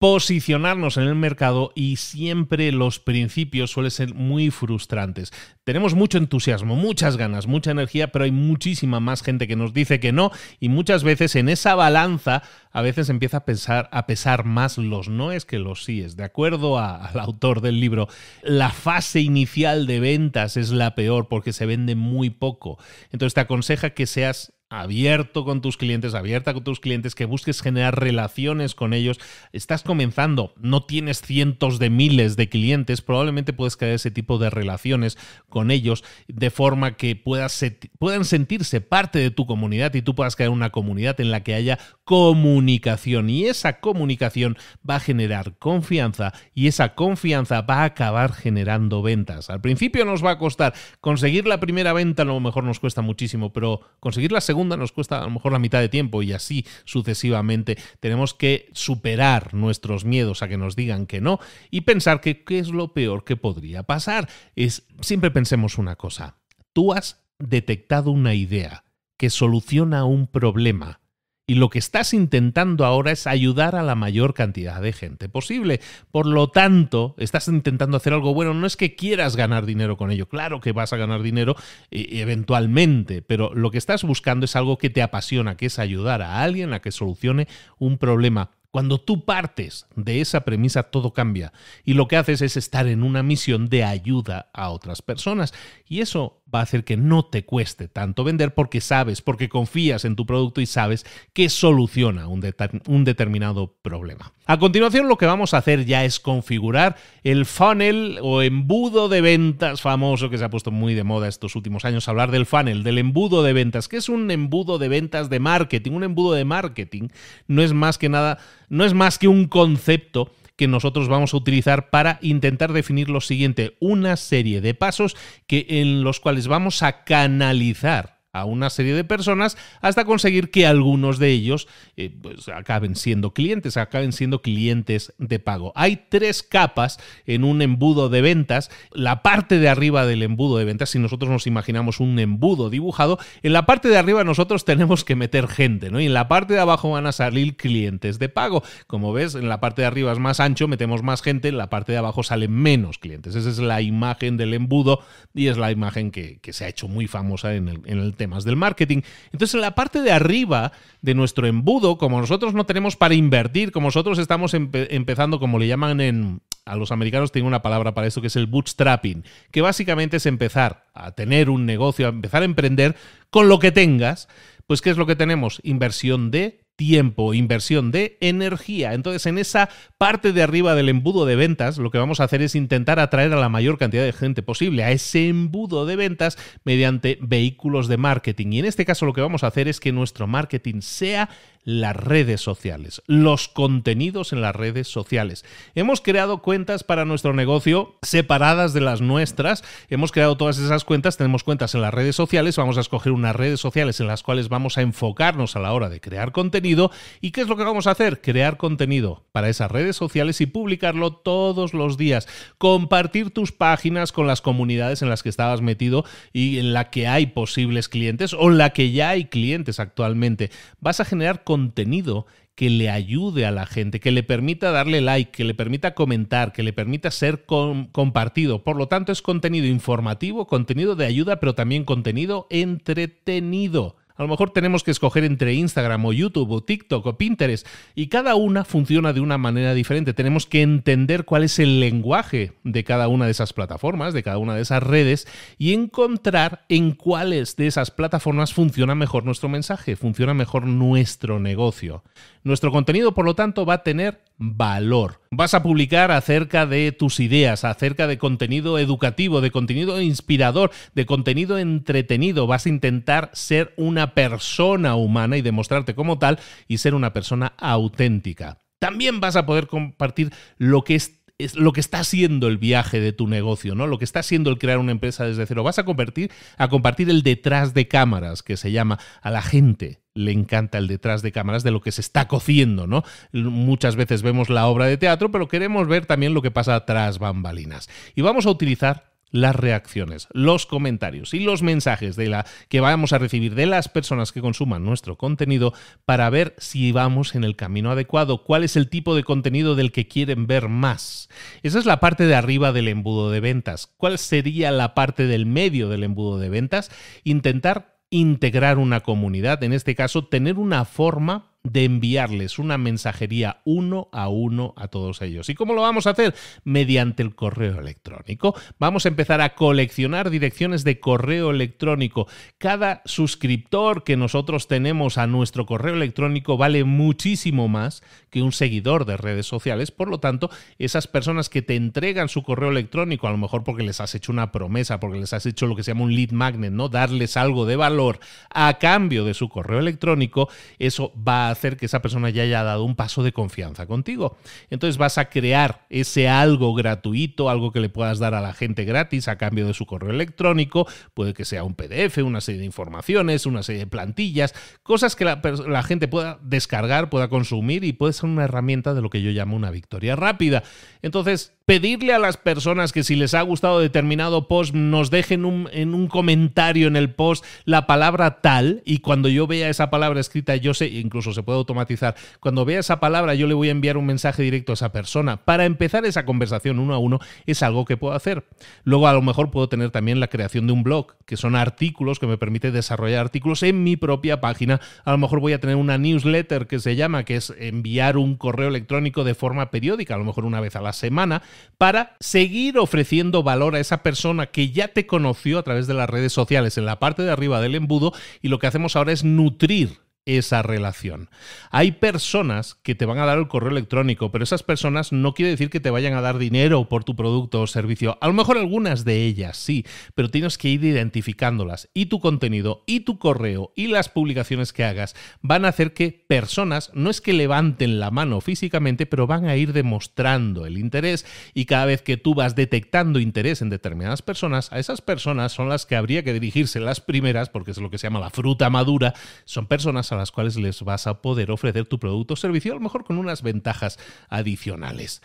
posicionarnos en el mercado y siempre los principios suelen ser muy frustrantes. Tenemos mucho entusiasmo, muchas ganas, mucha energía, pero hay muchísima más gente que nos dice que no y muchas veces en esa balanza a veces empieza a, a pesar más los noes que los síes. De acuerdo al autor del libro, la fase inicial de ventas es la peor porque se vende muy poco. Entonces te aconseja que seas abierto con tus clientes, abierta con tus clientes, que busques generar relaciones con ellos. Estás comenzando, no tienes cientos de miles de clientes, probablemente puedes crear ese tipo de relaciones con ellos de forma que puedas, puedan sentirse parte de tu comunidad y tú puedas crear una comunidad en la que haya comunicación y esa comunicación va a generar confianza y esa confianza va a acabar generando ventas. Al principio nos va a costar conseguir la primera venta, a lo mejor nos cuesta muchísimo, pero conseguir la segunda nos cuesta a lo mejor la mitad de tiempo y así sucesivamente. Tenemos que superar nuestros miedos a que nos digan que no y pensar que qué es lo peor que podría pasar. Es, siempre pensemos una cosa, tú has detectado una idea que soluciona un problema y lo que estás intentando ahora es ayudar a la mayor cantidad de gente posible. Por lo tanto, estás intentando hacer algo bueno. No es que quieras ganar dinero con ello. Claro que vas a ganar dinero eh, eventualmente, pero lo que estás buscando es algo que te apasiona, que es ayudar a alguien a que solucione un problema. Cuando tú partes de esa premisa, todo cambia. Y lo que haces es estar en una misión de ayuda a otras personas. Y eso va a hacer que no te cueste tanto vender porque sabes, porque confías en tu producto y sabes que soluciona un, un determinado problema. A continuación lo que vamos a hacer ya es configurar el funnel o embudo de ventas famoso que se ha puesto muy de moda estos últimos años, hablar del funnel, del embudo de ventas, que es un embudo de ventas de marketing. Un embudo de marketing no es más que nada, no es más que un concepto que nosotros vamos a utilizar para intentar definir lo siguiente, una serie de pasos que, en los cuales vamos a canalizar a una serie de personas hasta conseguir que algunos de ellos eh, pues, acaben siendo clientes, acaben siendo clientes de pago. Hay tres capas en un embudo de ventas. La parte de arriba del embudo de ventas, si nosotros nos imaginamos un embudo dibujado, en la parte de arriba nosotros tenemos que meter gente, ¿no? Y en la parte de abajo van a salir clientes de pago. Como ves, en la parte de arriba es más ancho, metemos más gente, en la parte de abajo salen menos clientes. Esa es la imagen del embudo y es la imagen que, se ha hecho muy famosa en el, en el tema más del marketing. Entonces, en la parte de arriba de nuestro embudo, como nosotros no tenemos para invertir, como nosotros estamos empezando, como le llaman a los americanos tiene una palabra para esto que es el bootstrapping, que básicamente es empezar a tener un negocio, a empezar a emprender con lo que tengas. Pues, ¿qué es lo que tenemos? Inversión de tiempo, inversión de energía. Entonces, en esa parte de arriba del embudo de ventas, lo que vamos a hacer es intentar atraer a la mayor cantidad de gente posible a ese embudo de ventas mediante vehículos de marketing. Y en este caso lo que vamos a hacer es que nuestro marketing sea las redes sociales, los contenidos en las redes sociales. Hemos creado cuentas para nuestro negocio separadas de las nuestras. Hemos creado todas esas cuentas, tenemos cuentas en las redes sociales, vamos a escoger unas redes sociales en las cuales vamos a enfocarnos a la hora de crear contenido. ¿Y qué es lo que vamos a hacer? Crear contenido para esas redes sociales y publicarlo todos los días. Compartir tus páginas con las comunidades en las que estabas metido y en la que hay posibles clientes o en la que ya hay clientes actualmente. Vas a generar contenido que le ayude a la gente, que le permita darle like, que le permita comentar, que le permita ser compartido. Por lo tanto, es contenido informativo, contenido de ayuda, pero también contenido entretenido. A lo mejor tenemos que escoger entre Instagram o YouTube o TikTok o Pinterest y cada una funciona de una manera diferente. Tenemos que entender cuál es el lenguaje de cada una de esas plataformas, de cada una de esas redes y encontrar en cuáles de esas plataformas funciona mejor nuestro mensaje, funciona mejor nuestro negocio. Nuestro contenido, por lo tanto, va a tener valor. Vas a publicar acerca de tus ideas, acerca de contenido educativo, de contenido inspirador, de contenido entretenido. Vas a intentar ser una persona humana y demostrarte como tal y ser una persona auténtica. También vas a poder compartir lo que es es lo que está siendo el viaje de tu negocio, ¿no? Lo que está siendo el crear una empresa desde cero. Vas a convertir, a compartir el detrás de cámaras, que se llama a la gente le encanta el detrás de cámaras de lo que se está cociendo, ¿no? Muchas veces vemos la obra de teatro, pero queremos ver también lo que pasa atrás, bambalinas. Y vamos a utilizar las reacciones, los comentarios y los mensajes de la que vamos a recibir de las personas que consuman nuestro contenido para ver si vamos en el camino adecuado, cuál es el tipo de contenido del que quieren ver más. Esa es la parte de arriba del embudo de ventas. ¿Cuál sería la parte del medio del embudo de ventas? Intentar integrar una comunidad, en este caso, tener una forma de enviarles una mensajería uno a uno a todos ellos. ¿Y cómo lo vamos a hacer? Mediante el correo electrónico. Vamos a empezar a coleccionar direcciones de correo electrónico. Cada suscriptor que nosotros tenemos a nuestro correo electrónico vale muchísimo más que un seguidor de redes sociales. Por lo tanto, esas personas que te entregan su correo electrónico, a lo mejor porque les has hecho una promesa, porque les has hecho lo que se llama un lead magnet, ¿no? Darles algo de valor a cambio de su correo electrónico, eso va a hacer que esa persona ya haya dado un paso de confianza contigo. Entonces vas a crear ese algo gratuito, algo que le puedas dar a la gente gratis a cambio de su correo electrónico, puede que sea un PDF, una serie de informaciones, una serie de plantillas, cosas que la, gente pueda descargar, pueda consumir y puede ser una herramienta de lo que yo llamo una victoria rápida. Entonces, pedirle a las personas que si les ha gustado determinado post nos dejen en un comentario en el post la palabra tal y cuando yo vea esa palabra escrita yo sé, incluso se puede automatizar, cuando vea esa palabra yo le voy a enviar un mensaje directo a esa persona. Para empezar esa conversación uno a uno es algo que puedo hacer. Luego a lo mejor puedo tener también la creación de un blog, que son artículos que me permite desarrollar artículos en mi propia página. A lo mejor voy a tener una newsletter que se llama, que es enviar un correo electrónico de forma periódica, a lo mejor una vez a la semana para seguir ofreciendo valor a esa persona que ya te conoció a través de las redes sociales en la parte de arriba del embudo y lo que hacemos ahora es nutrir esa relación. Hay personas que te van a dar el correo electrónico, pero esas personas no quiere decir que te vayan a dar dinero por tu producto o servicio. A lo mejor algunas de ellas sí, pero tienes que ir identificándolas. Y tu contenido, y tu correo, y las publicaciones que hagas van a hacer que personas, no es que levanten la mano físicamente, pero van a ir demostrando el interés. Y cada vez que tú vas detectando interés en determinadas personas, a esas personas son las que habría que dirigirse las primeras, porque es lo que se llama la fruta madura, son personas a a las cuales les vas a poder ofrecer tu producto o servicio, a lo mejor con unas ventajas adicionales.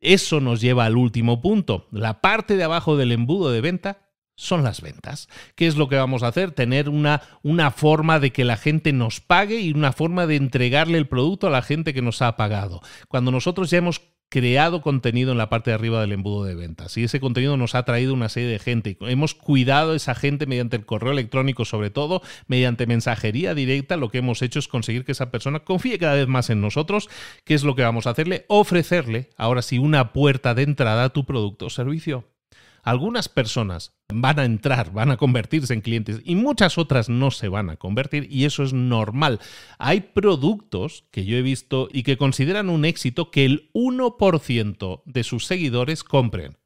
Eso nos lleva al último punto. La parte de abajo del embudo de venta son las ventas. ¿Qué es lo que vamos a hacer? Tener una, una, forma de que la gente nos pague y una forma de entregarle el producto a la gente que nos ha pagado. Cuando nosotros ya hemos creado contenido en la parte de arriba del embudo de ventas. Y ese contenido nos ha traído una serie de gente. Hemos cuidado a esa gente mediante el correo electrónico, sobre todo, mediante mensajería directa. Lo que hemos hecho es conseguir que esa persona confíe cada vez más en nosotros. ¿Qué es lo que vamos a hacerle? Ofrecerle, ahora sí, una puerta de entrada a tu producto o servicio algunas personas van a entrar, van a convertirse en clientes y muchas otras no se van a convertir y eso es normal. Hay productos que yo he visto y que consideran un éxito que el 1% de sus seguidores compren.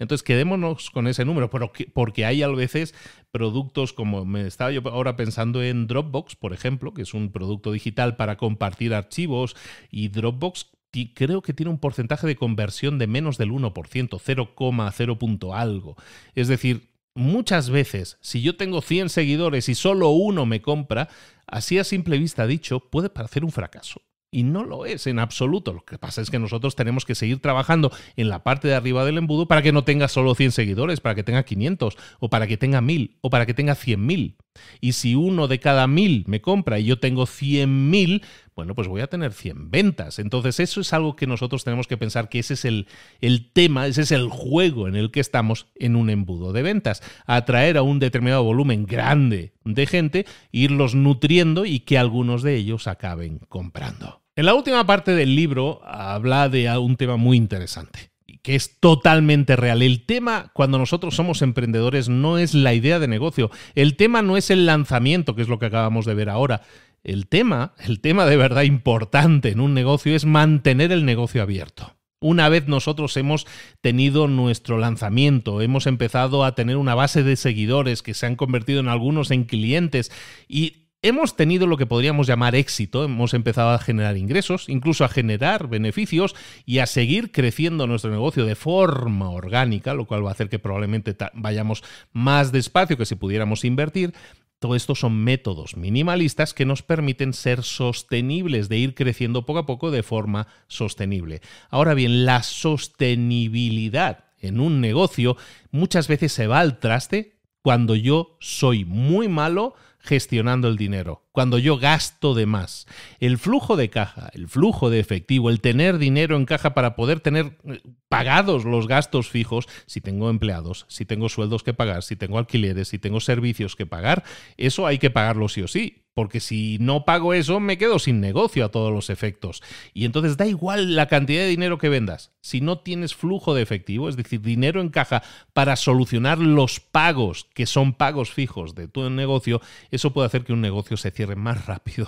Entonces quedémonos con ese número, porque hay a veces productos como me estaba yo ahora pensando en Dropbox, por ejemplo, que es un producto digital para compartir archivos y Dropbox creo que tiene un porcentaje de conversión de menos del 1%, 0,0 punto algo. Es decir, muchas veces, si yo tengo 100 seguidores y solo uno me compra, así a simple vista dicho, puede parecer un fracaso. Y no lo es en absoluto. Lo que pasa es que nosotros tenemos que seguir trabajando en la parte de arriba del embudo para que no tenga solo 100 seguidores, para que tenga 500, o para que tenga 1000, o para que tenga 100.000. Y si uno de cada 1000 me compra y yo tengo 100.000, bueno, pues voy a tener 100 ventas. Entonces eso es algo que nosotros tenemos que pensar que ese es el, el tema, ese es el juego en el que estamos en un embudo de ventas. Atraer a un determinado volumen grande de gente, irlos nutriendo y que algunos de ellos acaben comprando. En la última parte del libro habla de un tema muy interesante que es totalmente real. El tema cuando nosotros somos emprendedores no es la idea de negocio, el tema no es el lanzamiento, que es lo que acabamos de ver ahora. El tema, el tema de verdad importante en un negocio es mantener el negocio abierto. Una vez nosotros hemos tenido nuestro lanzamiento, hemos empezado a tener una base de seguidores que se han convertido en algunos en clientes y hemos tenido lo que podríamos llamar éxito, hemos empezado a generar ingresos, incluso a generar beneficios y a seguir creciendo nuestro negocio de forma orgánica, lo cual va a hacer que probablemente vayamos más despacio que si pudiéramos invertir, todo esto son métodos minimalistas que nos permiten ser sostenibles, de ir creciendo poco a poco de forma sostenible. Ahora bien, la sostenibilidad en un negocio muchas veces se va al traste cuando yo soy muy malo gestionando el dinero, cuando yo gasto de más. El flujo de caja, el flujo de efectivo, el tener dinero en caja para poder tener eh, pagados los gastos fijos, si tengo empleados, si tengo sueldos que pagar, si tengo alquileres, si tengo servicios que pagar, eso hay que pagarlo sí o sí porque si no pago eso me quedo sin negocio a todos los efectos. Y entonces da igual la cantidad de dinero que vendas. Si no tienes flujo de efectivo, es decir, dinero en caja para solucionar los pagos, que son pagos fijos de tu negocio, eso puede hacer que un negocio se cierre más rápido,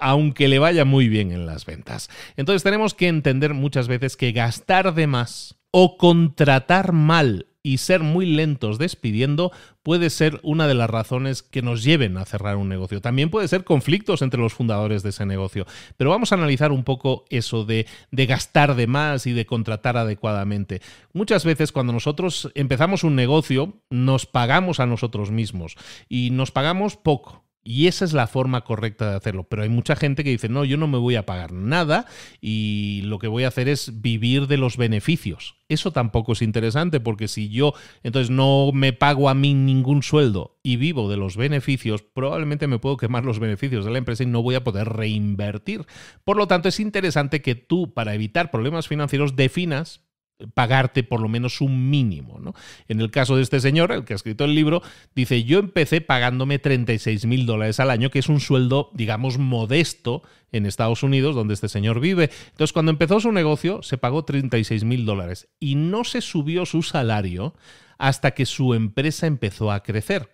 aunque le vaya muy bien en las ventas. Entonces tenemos que entender muchas veces que gastar de más o contratar mal y ser muy lentos despidiendo puede ser una de las razones que nos lleven a cerrar un negocio. También puede ser conflictos entre los fundadores de ese negocio. Pero vamos a analizar un poco eso de, de gastar de más y de contratar adecuadamente. Muchas veces cuando nosotros empezamos un negocio nos pagamos a nosotros mismos y nos pagamos poco. Y esa es la forma correcta de hacerlo. Pero hay mucha gente que dice, no, yo no me voy a pagar nada y lo que voy a hacer es vivir de los beneficios. Eso tampoco es interesante porque si yo entonces no me pago a mí ningún sueldo y vivo de los beneficios, probablemente me puedo quemar los beneficios de la empresa y no voy a poder reinvertir. Por lo tanto, es interesante que tú, para evitar problemas financieros, definas pagarte por lo menos un mínimo. En el caso de este señor, el que ha escrito el libro, dice, yo empecé pagándome 36 mil dólares al año, que es un sueldo, digamos, modesto en Estados Unidos, donde este señor vive. Entonces, cuando empezó su negocio, se pagó 36 mil dólares y no se subió su salario hasta que su empresa empezó a crecer.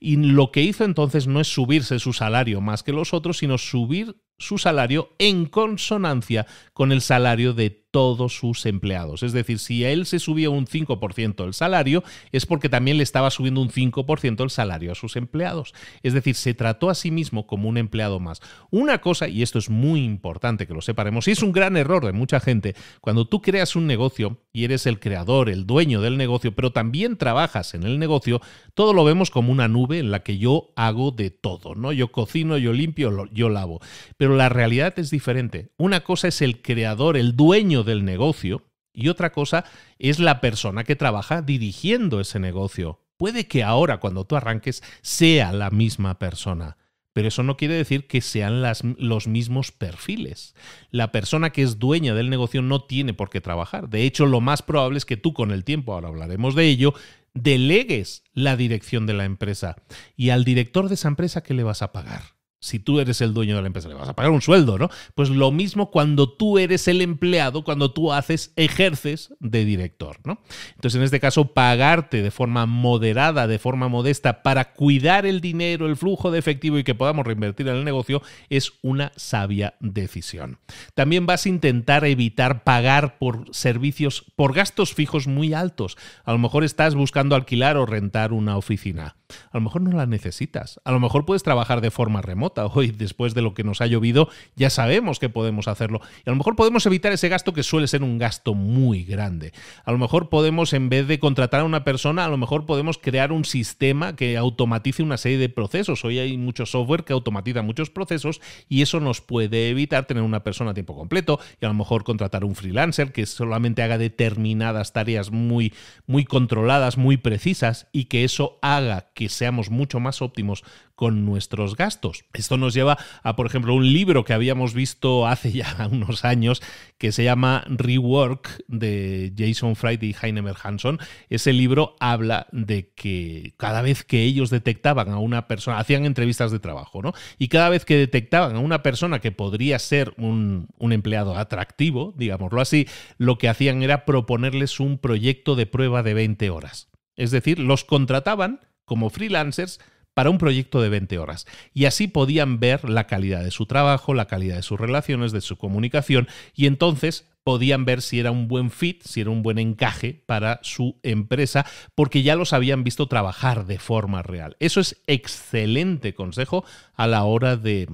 Y lo que hizo entonces no es subirse su salario más que los otros, sino subir su salario en consonancia con el salario de todos sus empleados. Es decir, si a él se subía un 5% el salario, es porque también le estaba subiendo un 5% el salario a sus empleados. Es decir, se trató a sí mismo como un empleado más. Una cosa, y esto es muy importante que lo separemos, y es un gran error de mucha gente, cuando tú creas un negocio y eres el creador, el dueño del negocio, pero también trabajas en el negocio, todo lo vemos como una nube en la que yo hago de todo, ¿no? Yo cocino, yo limpio, yo lavo. Pero la realidad es diferente. Una cosa es el creador, el dueño del negocio y otra cosa es la persona que trabaja dirigiendo ese negocio. Puede que ahora, cuando tú arranques, sea la misma persona. Pero eso no quiere decir que sean las, los mismos perfiles. La persona que es dueña del negocio no tiene por qué trabajar. De hecho, lo más probable es que tú con el tiempo, ahora hablaremos de ello, delegues la dirección de la empresa. ¿Y al director de esa empresa qué le vas a pagar? Si tú eres el dueño de la empresa, le vas a pagar un sueldo, ¿no? Pues lo mismo cuando tú eres el empleado, cuando tú haces, ejerces de director, ¿no? Entonces, en este caso, pagarte de forma moderada, de forma modesta, para cuidar el dinero, el flujo de efectivo y que podamos reinvertir en el negocio, es una sabia decisión. También vas a intentar evitar pagar por servicios, por gastos fijos muy altos. A lo mejor estás buscando alquilar o rentar una oficina. A lo mejor no la necesitas. A lo mejor puedes trabajar de forma remota. Hoy, después de lo que nos ha llovido, ya sabemos que podemos hacerlo. Y a lo mejor podemos evitar ese gasto que suele ser un gasto muy grande. A lo mejor podemos, en vez de contratar a una persona, a lo mejor podemos crear un sistema que automatice una serie de procesos. Hoy hay mucho software que automatiza muchos procesos y eso nos puede evitar tener una persona a tiempo completo y a lo mejor contratar un freelancer que solamente haga determinadas tareas muy, muy controladas, muy precisas y que eso haga que que seamos mucho más óptimos con nuestros gastos. Esto nos lleva a, por ejemplo, un libro que habíamos visto hace ya unos años que se llama Rework de Jason Friday y Heinemer Hanson. Ese libro habla de que cada vez que ellos detectaban a una persona, hacían entrevistas de trabajo, ¿no? Y cada vez que detectaban a una persona que podría ser un, un empleado atractivo, digámoslo así, lo que hacían era proponerles un proyecto de prueba de 20 horas. Es decir, los contrataban como freelancers para un proyecto de 20 horas. Y así podían ver la calidad de su trabajo, la calidad de sus relaciones, de su comunicación, y entonces podían ver si era un buen fit, si era un buen encaje para su empresa, porque ya los habían visto trabajar de forma real. Eso es excelente consejo a la hora de,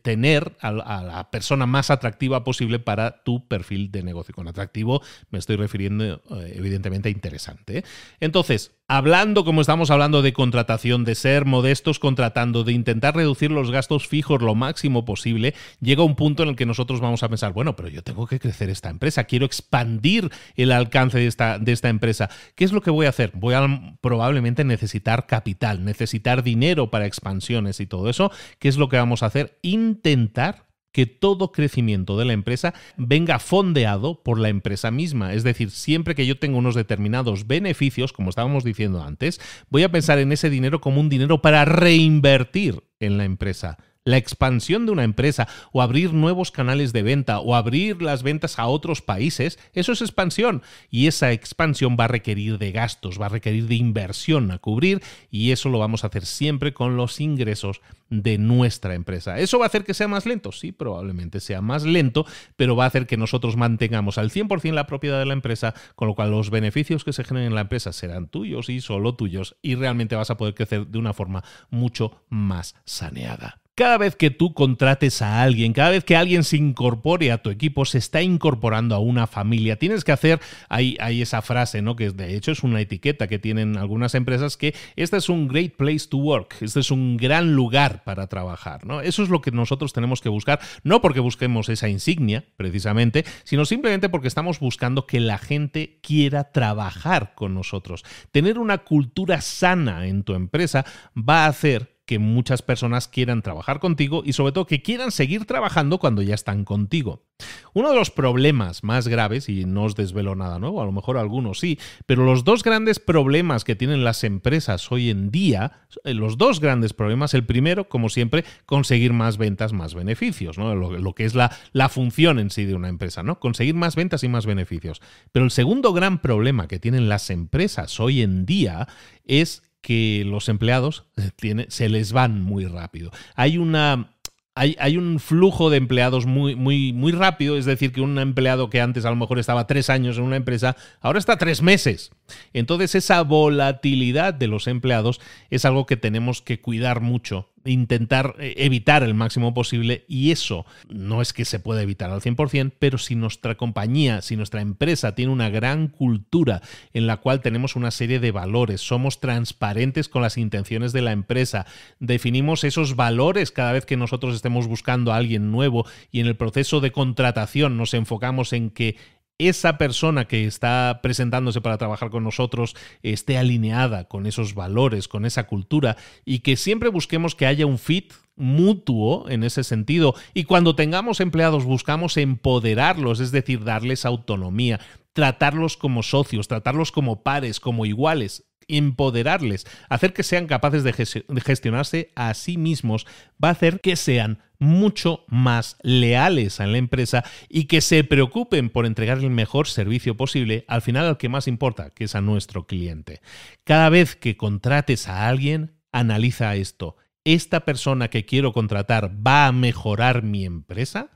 tener a, a, la persona más atractiva posible para tu perfil de negocio. Con atractivo me estoy refiriendo eh, evidentemente a interesante. ¿eh? Entonces, hablando como estamos hablando de contratación, de ser modestos contratando, de intentar reducir los gastos fijos lo máximo posible, llega un punto en el que nosotros vamos a pensar, bueno, pero yo tengo que crecer esta empresa quiero expandir el alcance de esta, de esta empresa. ¿Qué es lo que voy a hacer? Voy a probablemente necesitar capital, necesitar dinero para expansiones y todo eso. ¿Qué es lo que vamos a hacer? Intentar que todo crecimiento de la empresa venga fondeado por la empresa misma. Es decir, siempre que yo tengo unos determinados beneficios, como estábamos diciendo antes, voy a pensar en ese dinero como un dinero para reinvertir en la empresa. La expansión de una empresa o abrir nuevos canales de venta o abrir las ventas a otros países, eso es expansión y esa expansión va a requerir de gastos, va a requerir de inversión a cubrir y eso lo vamos a hacer siempre con los ingresos de nuestra empresa. ¿Eso va a hacer que sea más lento? Sí, probablemente sea más lento, pero va a hacer que nosotros mantengamos al 100% la propiedad de la empresa, con lo cual los beneficios que se generen en la empresa serán tuyos y solo tuyos y realmente vas a poder crecer de una forma mucho más saneada. Cada vez que tú contrates a alguien, cada vez que alguien se incorpore a tu equipo, se está incorporando a una familia. Tienes que hacer, hay, esa frase, ¿no? Que de hecho es una etiqueta que tienen algunas empresas que este es un great place to work, este es un gran lugar para trabajar, ¿no? Eso es lo que nosotros tenemos que buscar, no porque busquemos esa insignia, precisamente, sino simplemente porque estamos buscando que la gente quiera trabajar con nosotros. Tener una cultura sana en tu empresa va a hacer que muchas personas quieran trabajar contigo y sobre todo que quieran seguir trabajando cuando ya están contigo. Uno de los problemas más graves, y no os desvelo nada nuevo, a lo mejor algunos sí, pero los dos grandes problemas que tienen las empresas hoy en día, eh, los dos grandes problemas, el primero, como siempre, conseguir más ventas, más beneficios, lo, que es la, la función en sí de una empresa, ¿no? conseguir más ventas y más beneficios. Pero el segundo gran problema que tienen las empresas hoy en día es que los empleados eh, se les van muy rápido. Hay una hay, hay, un flujo de empleados muy, muy, muy rápido, es decir, que un empleado que antes a lo mejor estaba tres años en una empresa, ahora está tres meses. Entonces esa volatilidad de los empleados es algo que tenemos que cuidar mucho intentar eh, evitar el máximo posible y eso no es que se pueda evitar al 100%, pero si nuestra compañía, si nuestra empresa tiene una gran cultura en la cual tenemos una serie de valores, somos transparentes con las intenciones de la empresa, definimos esos valores cada vez que nosotros estemos buscando a alguien nuevo y en el proceso de contratación nos enfocamos en que esa persona que está presentándose para trabajar con nosotros esté alineada con esos valores, con esa cultura y que siempre busquemos que haya un fit mutuo en ese sentido. Y cuando tengamos empleados buscamos empoderarlos, es decir, darles autonomía, tratarlos como socios, tratarlos como pares, como iguales empoderarles, hacer que sean capaces de gestionarse a sí mismos, va a hacer que sean mucho más leales a la empresa y que se preocupen por entregar el mejor servicio posible al final al que más importa, que es a nuestro cliente. Cada vez que contrates a alguien, analiza esto. ¿Esta persona que quiero contratar va a mejorar mi empresa?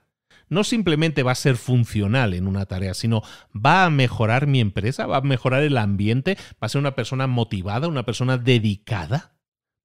no simplemente va a ser funcional en una tarea, sino va a mejorar mi empresa, va a mejorar el ambiente, va a ser una persona motivada, una persona dedicada,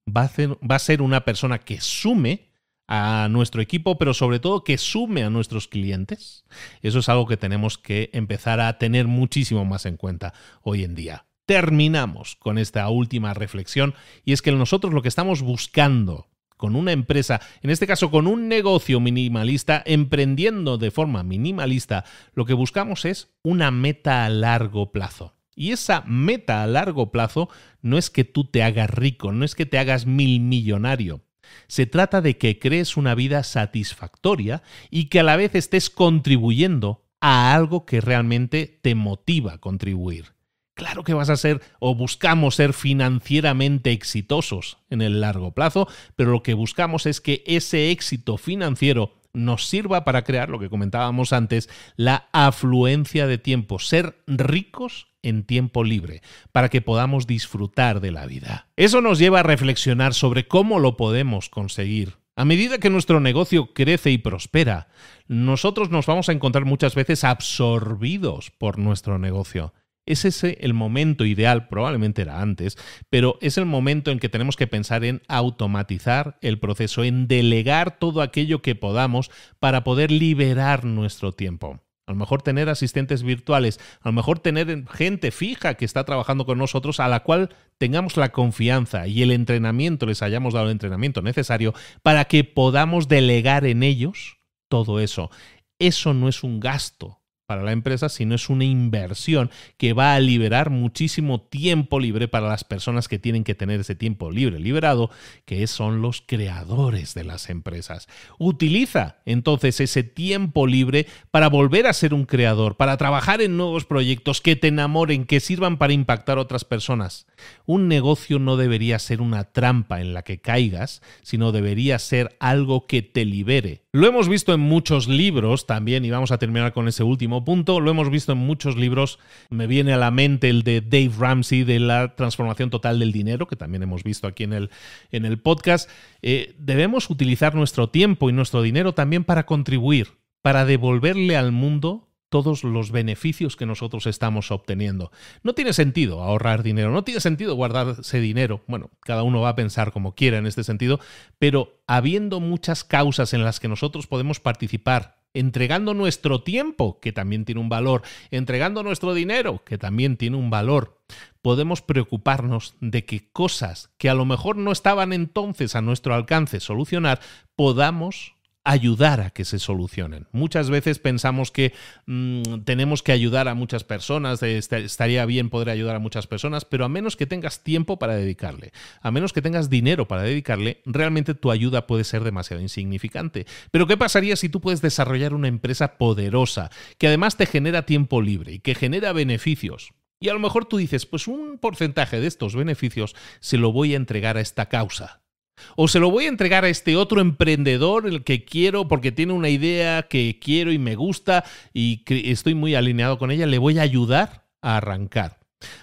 va a ser, va a ser una persona que sume a nuestro equipo, pero sobre todo que sume a nuestros clientes. Eso es algo que tenemos que empezar a tener muchísimo más en cuenta hoy en día. Terminamos con esta última reflexión y es que nosotros lo que estamos buscando con una empresa, en este caso con un negocio minimalista, emprendiendo de forma minimalista, lo que buscamos es una meta a largo plazo. Y esa meta a largo plazo no es que tú te hagas rico, no es que te hagas mil millonario, se trata de que crees una vida satisfactoria y que a la vez estés contribuyendo a algo que realmente te motiva a contribuir. Claro que vas a ser o buscamos ser financieramente exitosos en el largo plazo, pero lo que buscamos es que ese éxito financiero nos sirva para crear lo que comentábamos antes, la afluencia de tiempo, ser ricos en tiempo libre, para que podamos disfrutar de la vida. Eso nos lleva a reflexionar sobre cómo lo podemos conseguir. A medida que nuestro negocio crece y prospera, nosotros nos vamos a encontrar muchas veces absorbidos por nuestro negocio. Es ese el momento ideal, probablemente era antes, pero es el momento en que tenemos que pensar en automatizar el proceso, en delegar todo aquello que podamos para poder liberar nuestro tiempo. A lo mejor tener asistentes virtuales, a lo mejor tener gente fija que está trabajando con nosotros a la cual tengamos la confianza y el entrenamiento, les hayamos dado el entrenamiento necesario para que podamos delegar en ellos todo eso. Eso no es un gasto, para la empresa, sino es una inversión que va a liberar muchísimo tiempo libre para las personas que tienen que tener ese tiempo libre liberado, que son los creadores de las empresas. Utiliza entonces ese tiempo libre para volver a ser un creador, para trabajar en nuevos proyectos que te enamoren, que sirvan para impactar a otras personas. Un negocio no debería ser una trampa en la que caigas, sino debería ser algo que te libere. Lo hemos visto en muchos libros también, y vamos a terminar con ese último punto, lo hemos visto en muchos libros, me viene a la mente el de Dave Ramsey de la transformación total del dinero, que también hemos visto aquí en el, en el podcast, eh, debemos utilizar nuestro tiempo y nuestro dinero también para contribuir, para devolverle al mundo todos los beneficios que nosotros estamos obteniendo. No tiene sentido ahorrar dinero, no tiene sentido guardarse dinero. Bueno, cada uno va a pensar como quiera en este sentido, pero habiendo muchas causas en las que nosotros podemos participar entregando nuestro tiempo, que también tiene un valor, entregando nuestro dinero, que también tiene un valor, podemos preocuparnos de que cosas que a lo mejor no estaban entonces a nuestro alcance solucionar, podamos ayudar a que se solucionen. Muchas veces pensamos que mm, tenemos que ayudar a muchas personas, eh, estaría bien poder ayudar a muchas personas, pero a menos que tengas tiempo para dedicarle, a menos que tengas dinero para dedicarle, realmente tu ayuda puede ser demasiado insignificante. Pero ¿qué pasaría si tú puedes desarrollar una empresa poderosa, que además te genera tiempo libre y que genera beneficios? Y a lo mejor tú dices, pues un porcentaje de estos beneficios se lo voy a entregar a esta causa o se lo voy a entregar a este otro emprendedor, el que quiero, porque tiene una idea que quiero y me gusta y estoy muy alineado con ella, le voy a ayudar a arrancar.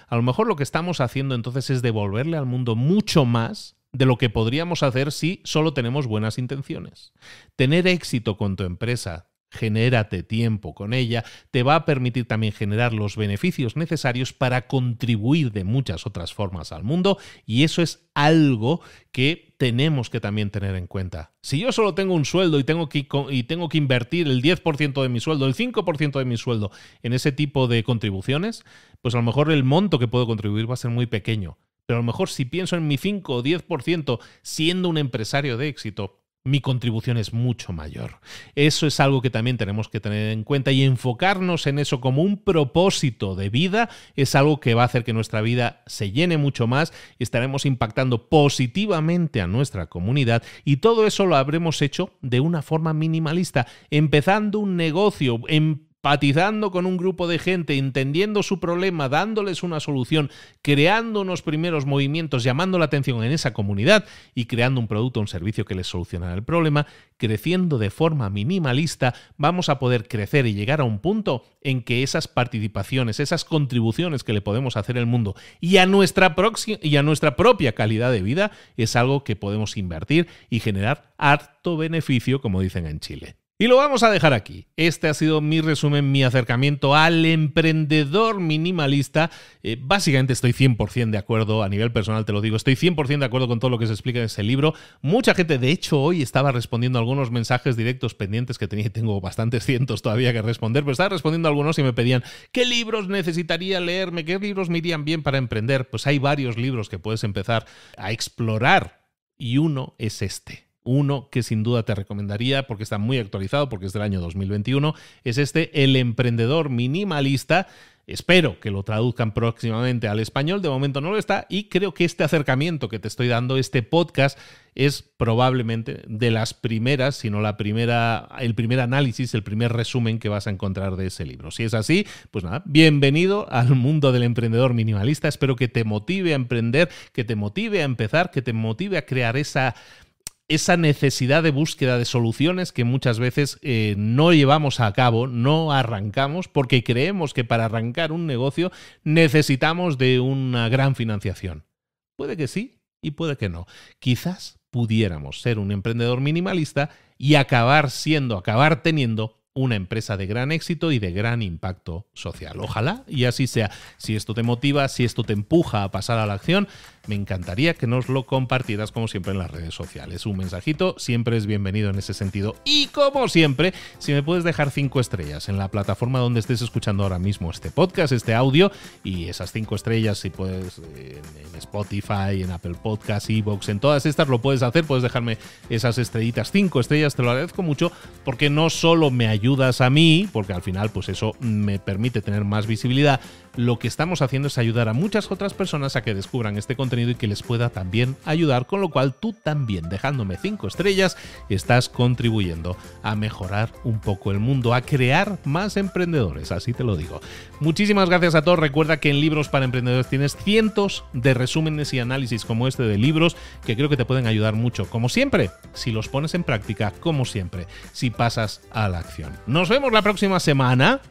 A lo mejor lo que estamos haciendo entonces es devolverle al mundo mucho más de lo que podríamos hacer si solo tenemos buenas intenciones. Tener éxito con tu empresa, genérate tiempo con ella, te va a permitir también generar los beneficios necesarios para contribuir de muchas otras formas al mundo y eso es algo que tenemos que también tener en cuenta. Si yo solo tengo un sueldo y tengo que, y tengo que invertir el 10% de mi sueldo, el 5% de mi sueldo en ese tipo de contribuciones, pues a lo mejor el monto que puedo contribuir va a ser muy pequeño. Pero a lo mejor si pienso en mi 5 o 10% siendo un empresario de éxito, mi contribución es mucho mayor. Eso es algo que también tenemos que tener en cuenta y enfocarnos en eso como un propósito de vida es algo que va a hacer que nuestra vida se llene mucho más y estaremos impactando positivamente a nuestra comunidad y todo eso lo habremos hecho de una forma minimalista, empezando un negocio, empezando patizando con un grupo de gente, entendiendo su problema, dándoles una solución, creando unos primeros movimientos, llamando la atención en esa comunidad y creando un producto o un servicio que les solucionará el problema, creciendo de forma minimalista, vamos a poder crecer y llegar a un punto en que esas participaciones, esas contribuciones que le podemos hacer al mundo y a nuestra, y a nuestra propia calidad de vida es algo que podemos invertir y generar harto beneficio, como dicen en Chile. Y lo vamos a dejar aquí. Este ha sido mi resumen, mi acercamiento al emprendedor minimalista. Eh, básicamente estoy 100% de acuerdo, a nivel personal te lo digo, estoy 100% de acuerdo con todo lo que se explica en ese libro. Mucha gente, de hecho, hoy estaba respondiendo a algunos mensajes directos pendientes que tenía, y tengo bastantes cientos todavía que responder, pero estaba respondiendo a algunos y me pedían qué libros necesitaría leerme, qué libros me irían bien para emprender. Pues hay varios libros que puedes empezar a explorar y uno es este uno que sin duda te recomendaría porque está muy actualizado, porque es del año 2021, es este El Emprendedor Minimalista. Espero que lo traduzcan próximamente al español, de momento no lo está, y creo que este acercamiento que te estoy dando, este podcast, es probablemente de las primeras, si no la primera, el primer análisis, el primer resumen que vas a encontrar de ese libro. Si es así, pues nada, bienvenido al mundo del emprendedor minimalista. Espero que te motive a emprender, que te motive a empezar, que te motive a crear esa esa necesidad de búsqueda de soluciones que muchas veces eh, no llevamos a cabo, no arrancamos, porque creemos que para arrancar un negocio necesitamos de una gran financiación. Puede que sí y puede que no. Quizás pudiéramos ser un emprendedor minimalista y acabar siendo, acabar teniendo una empresa de gran éxito y de gran impacto social. Ojalá y así sea. Si esto te motiva, si esto te empuja a pasar a la acción, me encantaría que nos lo compartieras como siempre en las redes sociales. Un mensajito siempre es bienvenido en ese sentido. Y como siempre, si me puedes dejar cinco estrellas en la plataforma donde estés escuchando ahora mismo este podcast, este audio, y esas cinco estrellas, si puedes, en Spotify, en Apple Podcasts, Evox, en todas estas lo puedes hacer, puedes dejarme esas estrellitas, cinco estrellas, te lo agradezco mucho, porque no solo me ayudas a mí, porque al final, pues eso me permite tener más visibilidad, lo que estamos haciendo es ayudar a muchas otras personas a que descubran este contenido y que les pueda también ayudar, con lo cual tú también dejándome cinco estrellas estás contribuyendo a mejorar un poco el mundo, a crear más emprendedores, así te lo digo. Muchísimas gracias a todos, recuerda que en Libros para Emprendedores tienes cientos de resúmenes y análisis como este de libros que creo que te pueden ayudar mucho, como siempre, si los pones en práctica, como siempre, si pasas a la acción. Nos vemos la próxima semana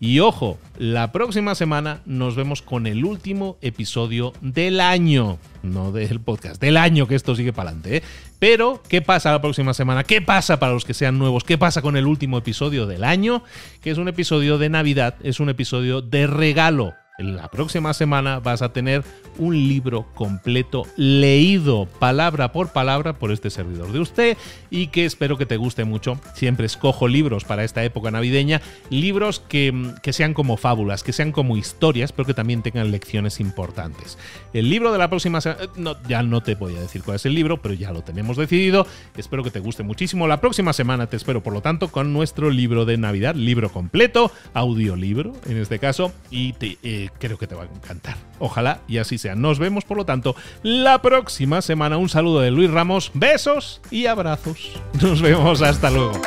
y ojo, la próxima semana nos vemos con el último episodio del año. No del podcast, del año, que esto sigue para adelante. ¿eh? Pero, ¿qué pasa la próxima semana? ¿Qué pasa para los que sean nuevos? ¿Qué pasa con el último episodio del año? Que es un episodio de Navidad, es un episodio de regalo la próxima semana vas a tener un libro completo leído palabra por palabra por este servidor de usted y que espero que te guste mucho. Siempre escojo libros para esta época navideña, libros que, mm, sean como fábulas, que sean como historias, pero que también tengan lecciones importantes. El libro de la próxima semana, eh, ya no te voy a decir cuál es el libro, pero ya lo tenemos decidido. Espero que te guste muchísimo. La próxima semana te espero, por lo tanto, con nuestro libro de Navidad, libro completo, audiolibro en este caso, y te... Eh, creo que te va a encantar. Ojalá y así sea. Nos vemos, por lo tanto, la próxima semana. Un saludo de Luis Ramos, besos y abrazos. Nos vemos, hasta luego.